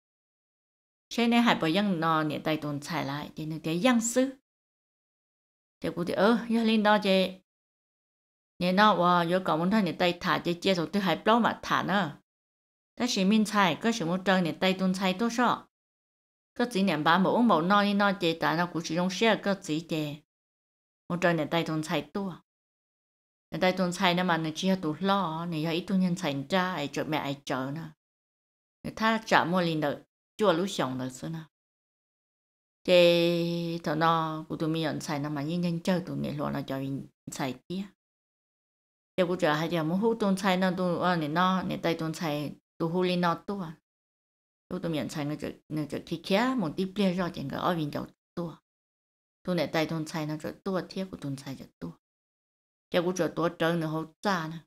现在还不养那年代动菜来，就那点样子。结果的哦，要领导这，你那我有搞不通年代他这接受对还不嘛他呢？但是闽菜，个什么张年代动菜多少？个几年把某某那一那这，但那估计用些个几的，我张年代动菜多。年代动菜那嘛，你只要读老，你要一多年才知，哎，做咩哎做呢？他咋么领导？chùa lúc sống là xưa nào chế thằng nó của tụi mình nhận xài nó mà nhìn nhanh chơi tụi nghệ luôn là cho mình xài kia chế của chờ hai giờ muốn hút tụi xài nó tụi ở nè nó nè tay tụi xài tụi hút lên nó tụi tụi tụi mình xài người chợ người chợ kia kia một tí ple rồi chẳng có ở bên chỗ tụi tụi nè tay tụi xài nó chỗ tụi thiết của tụi xài chỗ tụi chế của chờ tụi trơn nữa hút ra nè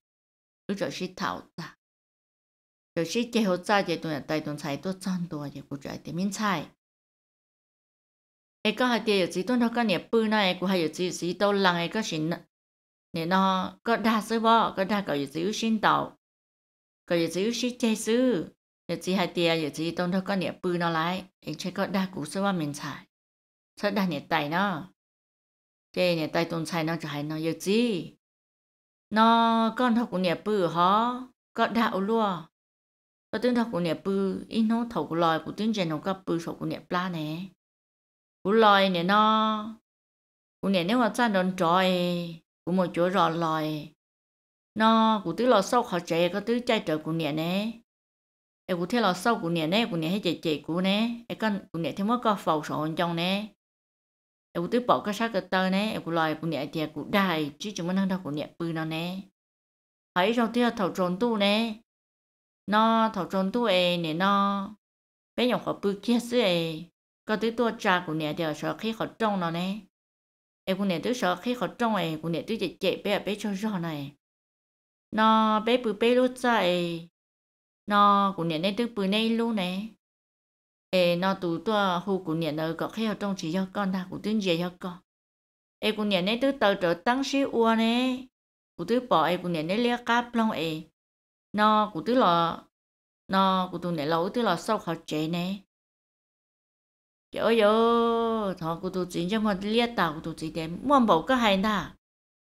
lúc chờ xịt thảo ra 有些节后早节段带动菜都长多也不在点名菜。哎，个还点有几段头个年半呢？哎，个还有几几都人哎个行呢？你呢？个大师傅，个大个有只有新道，个有只有新技术，有只还点有只段头个年半呢来，而且个大古师傅名菜，出大年带呢？这年带动菜呢就还呢有只，那刚头过年半哈，个大乌罗。và tương thọc của nè bư in nó thầu của loài của tương trên nó gặp bư sổ của nè pla nè của loài nè nó của nè nếu mà cha đòn tròi của một chỗ rò loài nó của tứ lò sâu họ trẻ có tứ chai trở của nè nè em của thế lò sâu của nè nè của nè hay chạy chạy của nè em con của nè thêm mất có phầu sổ trong nè em của tứ bỏ cái sát cái tơ nè em của loài của nè thì của đài chứ chúng mình đang đâu của nè bư nó nè hãy trong thế thầu tròn tu nè nó thọ trốn tu ấy nè nó bé nhỏ họ bự kia xứ ấy có tới tua cha của nè đều sợ khi họ trông nó nè em của nè thứ sợ khi họ trông ấy của nè thứ chạy chạy bé bé cho rõ này nó bé bự bé lút ra ấy nó của nè nên thứ bự nay luôn nè ê nó tụ tua hù của nè nó có khi họ trông chỉ cho con ta của tiếng gì cho con em của nè nên thứ tàu trở tăng xí uo nè của thứ bỏ em của nè nên lia cáp long ấy nó cũng tức là nó cũng tôi này lâu tức là sau học chế nè yo yo thọ của tụi chính trong con liệt tàu của tôi chỉ để muốn bảo cái hay nà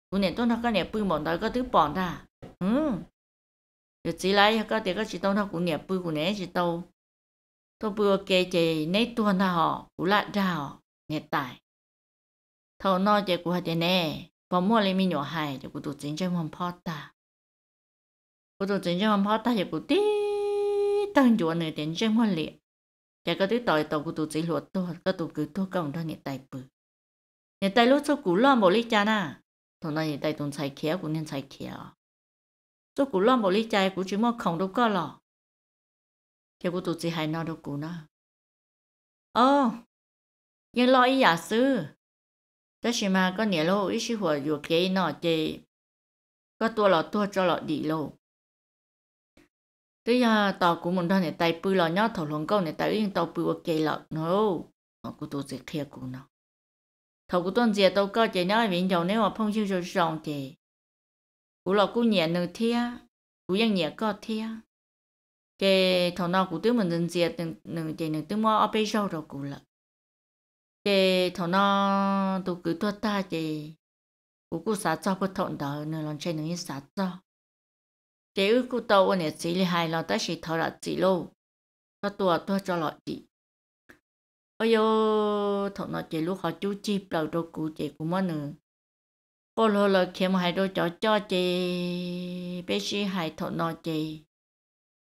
tụi này tôi nó cái này bự bọn đó cái thứ bọn nà ừ rồi chỉ lại cái thể có chỉ tao nó cũng này bự của này chỉ tao tôi bự kê chè nấy tuần nà họ cũng lạ ra họ nhẹ tài thọ nó chè của thế nè và mua lấy mi nhỏ hay cho của tôi chính cho con pot ta 我做真正嘛跑大也不滴，当住呢点正换脸，这个对大大古都只落多，个都古多讲到你大不，你大路做古乱无理解呐，同那你大东才巧，古年才巧，做古乱无理解，古只么空都够了，这古都只还拿到古呢，哦，你老一也是，但是嘛，个年路一时会有给那的，个多了多着了地喽。tới giờ à, tàu của mình đó này tay bự là nhớ thầu lòng câu này tay yên tàu bự ok là no nó cũng tôi sẽ kia cũng nó thầu của tôi giờ à? tàu có chạy nhớ viện dầu nếu mà phong siêu rồi rong thì của là cũng nhẹ nửa thia của yên nhẹ có thia cái thầu nào của tôi mình dần giờ từng à? từng chỉ nửa tôi mua ở bên sau rồi cũng là cái thầu nào tôi cứ tôi ta chỉ của cô xã cho bất thuận đó nên làm chơi nữa xã cho nếu cô tàu anh ấy chỉ là hai lần thọ là chỉ lâu ta tua tua cho lọ chỉ ôi thọ nó chỉ lúc họ chú chi đầu đồ cụ chỉ của món cô lo lo kiếm hai đồ cho cho chị bé sĩ hai thọ nó chị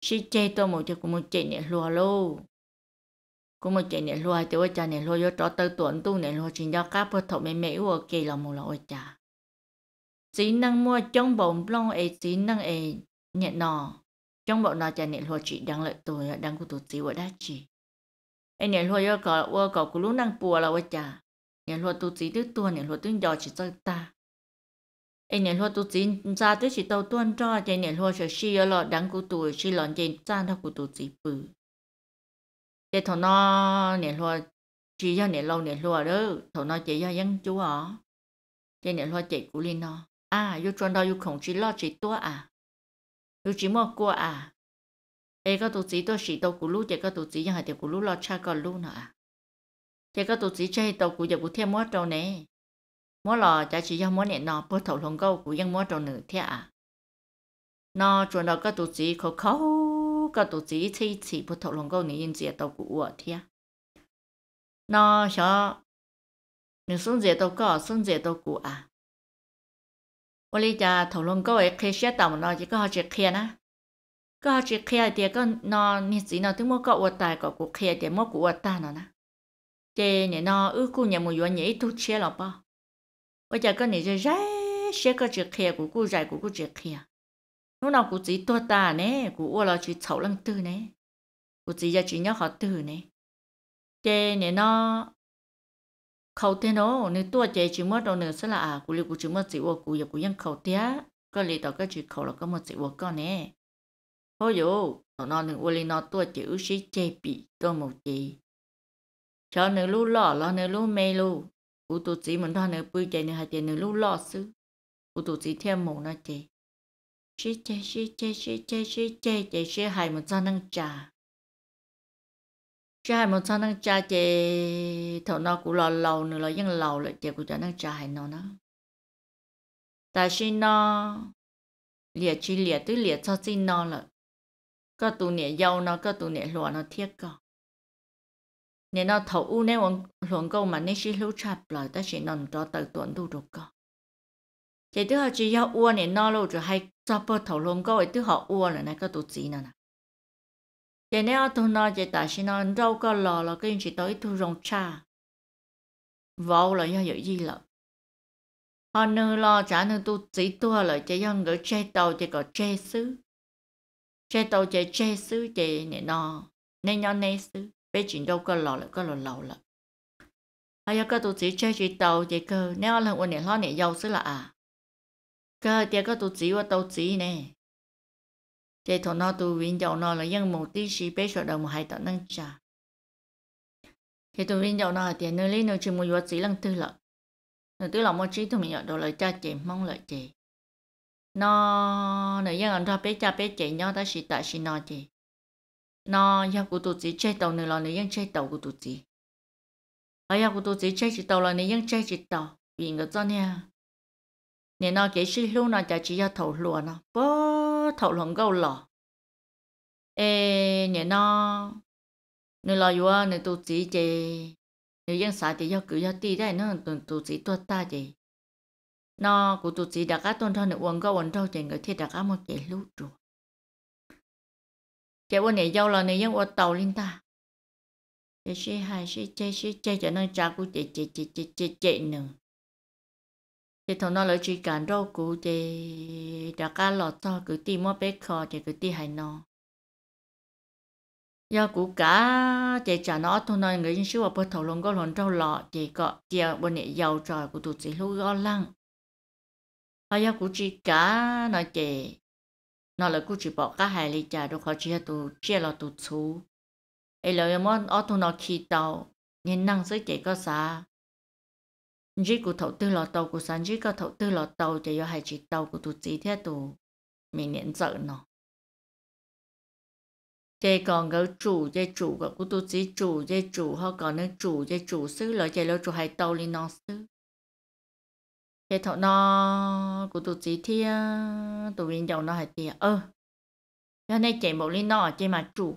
sĩ chơi tôi một chơi cũng chị này lùa luôn cũng một chị này lùa thì ôi cha này lùa vô cho tới tuần tu này lùa chuyện giao cá bữa thọ mẹ mẹ ua kỳ là một là ôi cha chỉ năng mua trong bồng long ấy chỉ năng ấy nhẹ nò trong bộ nò chả nhẹ lúa chị đang lợi tôi đang có tổ chức ở đá chị em nhẹ lúa yêu cầu yêu cầu của lúc đang bùa là ở chả nhẹ lúa tổ chức tới tuần nhẹ lúa tới giờ chỉ cho ta em nhẹ lúa tổ chức ra tới chỉ tàu tuần cho chị nhẹ lúa sẽ xí ở lọ đang có tuổi xí lọn chả trang thao của tổ chức bự chả thằng nó nhẹ lúa chỉ cho nhẹ lâu nhẹ lúa đó thằng nó chị yêu vẫn chú ở chị nhẹ lúa chị của linh nó à yêu chuyện đó yêu không chỉ lo chỉ tua à tôi chỉ mua qua à ấy cái tụt chỉ đó chỉ tôi cú lú cái cái tụt chỉ nhưng hai tiểu cú lú lo cha cái lú nữa à cái cái tụt chỉ chơi tôi cú giờ cú thêm mua trâu nè mua là chả chỉ cho mua nè nọ bớt thầu lồng câu cú ยัง mua trâu nữa thế à nọ chuẩn đó cái tụt chỉ khó khó có tụt chỉ chơi chỉ bớt thầu lồng câu nè yên gì tôi cú ở thế nọ sao, nếu xuống gì tôi có xuống gì tôi cú à 我哋就討論嗰位開始到咯，一個好似開啦，個好似開啲個那日子那都冇個我大個個開啲冇個我大了呢，即你那二姑娘冇原嘢都切了吧，我就跟你就熱些個只開個個熱個個只開，我那個子多大呢？個我老去炒冷 tư 呢，個子一轉一學 tư 呢，即你那。khẩu tiền đó nếu tua chạy chỉ mất đâu nữa sẽ là à cú liệu cú chỉ mất chỉ vô cú giờ cú vẫn khẩu tiền có lý đó cái chỉ khẩu là có mất chỉ vô con nè thôi dù nó nó nữa vô lý nó tua chỉ ước sĩ chạy bị tôi một gì cho nữa lú lọ lọ nữa lú mê lú cú tụ chỉ mình thôi nữa bươi chạy nữa hay chạy nữa lú lọ xứ, cú tụ chỉ thêm một nó chạy sĩ chạy sĩ chạy sĩ chạy sĩ chạy chạy sĩ hai một trăm năng trà cha hai một tháng năng cha chè thầu nó cũng lo lâu nữa là dân lâu lại chè cũng cho năng cha hai nó nó ta chỉ nó liệt chi liệt tới liệt cho xin nó là có tụ nè dâu nó có tụ nè lo nó thiết cơ nè nó thầu u nè ông luồng câu mà nè chỉ lưu chạp lại ta chỉ nó cho tự tuần đủ được cơ chỉ thứ họ chỉ yêu u nè nó lâu rồi hay cho bơ thầu luồng câu ấy thứ họ u là nè có tụ gì nữa nè giờ nếu thua nó giờ tại sao nó đâu có lò là cái chỉ tới thu rong cha vô là do gì lợ họ nư lo trả nư tu chỉ tua là chỉ do người che tàu chỉ có che xứ che tàu chỉ che xứ chỉ nè nó nên nhau nè xứ bây chuyện đâu có lò là có lò lò là ai là có tu chỉ che chỉ tàu chỉ cơ nếu là quên nè lo nè giàu xứ là à cơ thì có tu chỉ và tàu chỉ nè chế thổ nó tu viên dầu nó là dân một tí sĩ bế sở đồng hai tận năng trà chế tu viên dầu nó là tiền nơi lý nơi chừng một vật sĩ lăng tư lợi nơi tư lòng một trí tu mình nhận đồ lợi cha chị mong lợi chị nó nơi dân anh ra bế cha bế chị nhau ta sĩ tại sĩ nó chị nó giao của tụi chị chế tàu nơi là nơi dân chế tàu của tụi chị ở giao của tụi chị chế chị tàu là nơi dân chế chị tàu vì người cho nha nên nó kể sĩ lúc nó chả chỉ giao thầu lùa nó bố nó thầu lòng gâu lò ê nhẹ nó nên lo vô nên tu chỉ chê nếu dân xã thì do cứ do ti đấy nó tuần tu chỉ tu ta chê nó của tu chỉ đã cá tôn thôi nên uống gâu uống thâu chê người thiết đã cá một chê lú rồi chê uống này dâu là này dân uống tàu lên ta chê hai chê chê chê chê cho nó cha cú chê chê chê chê chê chê nữa thì thằng nó lấy chỉ cản đâu cú thì đã cả lọt cho cứ ti mua bé kho thì cứ ti hay nó giờ cú cá thì trả nó thằng nó người dân xíu vào bờ thầu lông có lồng trâu lọ thì có giờ bên này giàu tròi của tụt sĩ lú gõ lăng bây giờ cú chỉ cá nó thì nó là cú chỉ bỏ cá hai lì trả được họ chỉ tụt chia là tụt xú ấy lời món ở thằng nó khi đầu nên năng sẽ chỉ có sao chỉ cụ thầu tư lọt tàu của sản chỉ có thầu tư lọt tàu thì có hai chỉ tàu của tổ chỉ thế tụ mình nhận trợ nó chỉ còn cái chủ cái chủ của cụ tụ chỉ chủ cái chủ họ còn cái chủ cái chủ sư lại chỉ lò chủ hai tàu lên nó sư cái thầu nó của tổ chỉ thế tụ viên giàu nó hai tiền ơ cho nên chỉ một lên nó chỉ mà chủ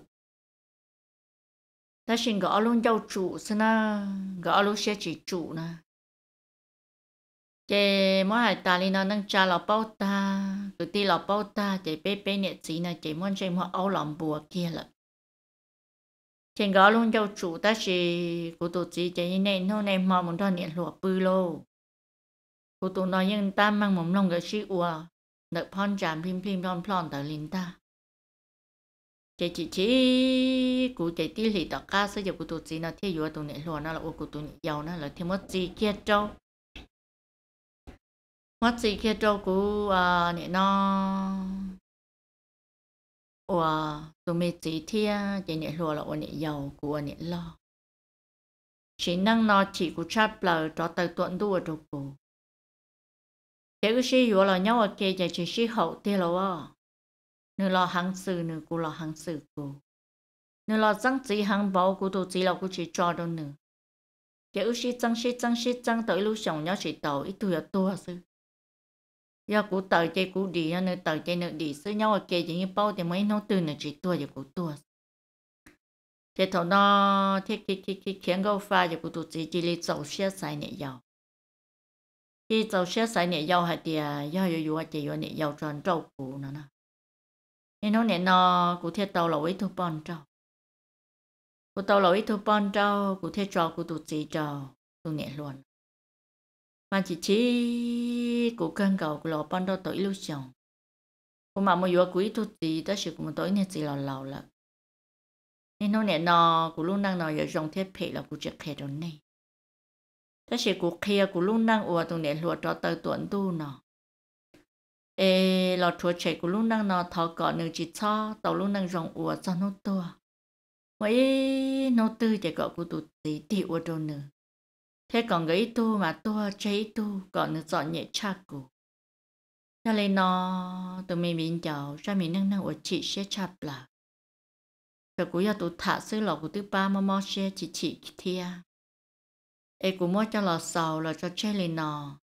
ta xin gọi luôn giao chủ xin na gọi luôn sẽ chỉ chủ na chị muốn hỏi ta li nó nâng cha lọ bao ta cứ ti lọ bao ta chị bé bé nhẹ gì nè chị muốn chị muốn ấu lòng bùa kia lợ chị gõ luôn cho chủ ta chị cụ tụ chị chị như này nó này mò muốn cho nhẹ lụa bư lô cụ tụ nói nhưng ta mang mồm lòng cái chị ua nợ pon chạm phim phim pon pon tới linh ta chị chị chỉ cụ chị ti lì tọt ca sử dụng cụ tụ chị nó theo dõi tụ nhẹ lụa nó là ô cụ tụ nhẹ dầu nó là thêm một gì kia trâu 我自己照顾啊，你呢？我都没几天，今年落了，我你要过你了。chỉ ờ, năng nó chỉ của cha bờ cho tới tuần đua cho cụ thế cái gì vừa là nhau ở kia giờ chỉ sĩ hậu thế là nửa là hàng sự nửa cũng là hàng sự cụ nửa là tăng chỉ hàng bảo của tổ chỉ là của chỉ cho đâu nửa, thế cái gì tăng sĩ tăng sĩ tăng tới lúc sống nhau chỉ tàu ít tuổi là tua sự giờ cụ tờ chơi cụ đi giờ nữa tờ chơi nữa đi xứ nhau ở kia chỉ như bao thì mấy nó từ nữa chỉ tua giờ cụ tua chơi thầu nó thiết cái cái cái khiến gấu pha giờ cụ tụt chỉ chỉ lấy dầu xe xài nhẹ dầu chỉ dầu xe xài nhẹ dầu hay thì giờ giờ giờ chỉ giờ nhẹ dầu tròn trâu cụ nữa nè nên nó nhẹ nó cụ thiết tàu là ấy thu bòn trâu cụ tàu là ấy thu bòn trâu cụ thiết trâu cụ tụt chỉ trâu tụt nhẹ luôn mà chỉ chỉ cố gắng cầu của lò ban đầu tới lúc chồng cô mà mua vừa quý thu thì ta sẽ cùng tới nên chỉ lò lò là nên nó nè nó của luôn đang nó giờ dùng thiết bị là của chiếc khe đó này ta sẽ của kia của luôn đang ủa tụi nè lùa cho tới tuần tu nó ê lò chúa chạy của luôn đang nó thọ cọ nửa chỉ cho tàu luôn đang dòng ủa cho nó tua vậy nó tư chạy cọ của tụi tí tí ủa đâu nữa thế còn cái tu mà tu chơi tu còn được dọn nhẹ cha cụ cho nên nó tụi mình bị chào ra mình nâng nâng của chị sẽ chạp là rồi cũng giờ tụi thả sư lọ của thứ ba mà mò xe chị chị kia ê cũng mua cho lọ sầu là cho chơi lên nò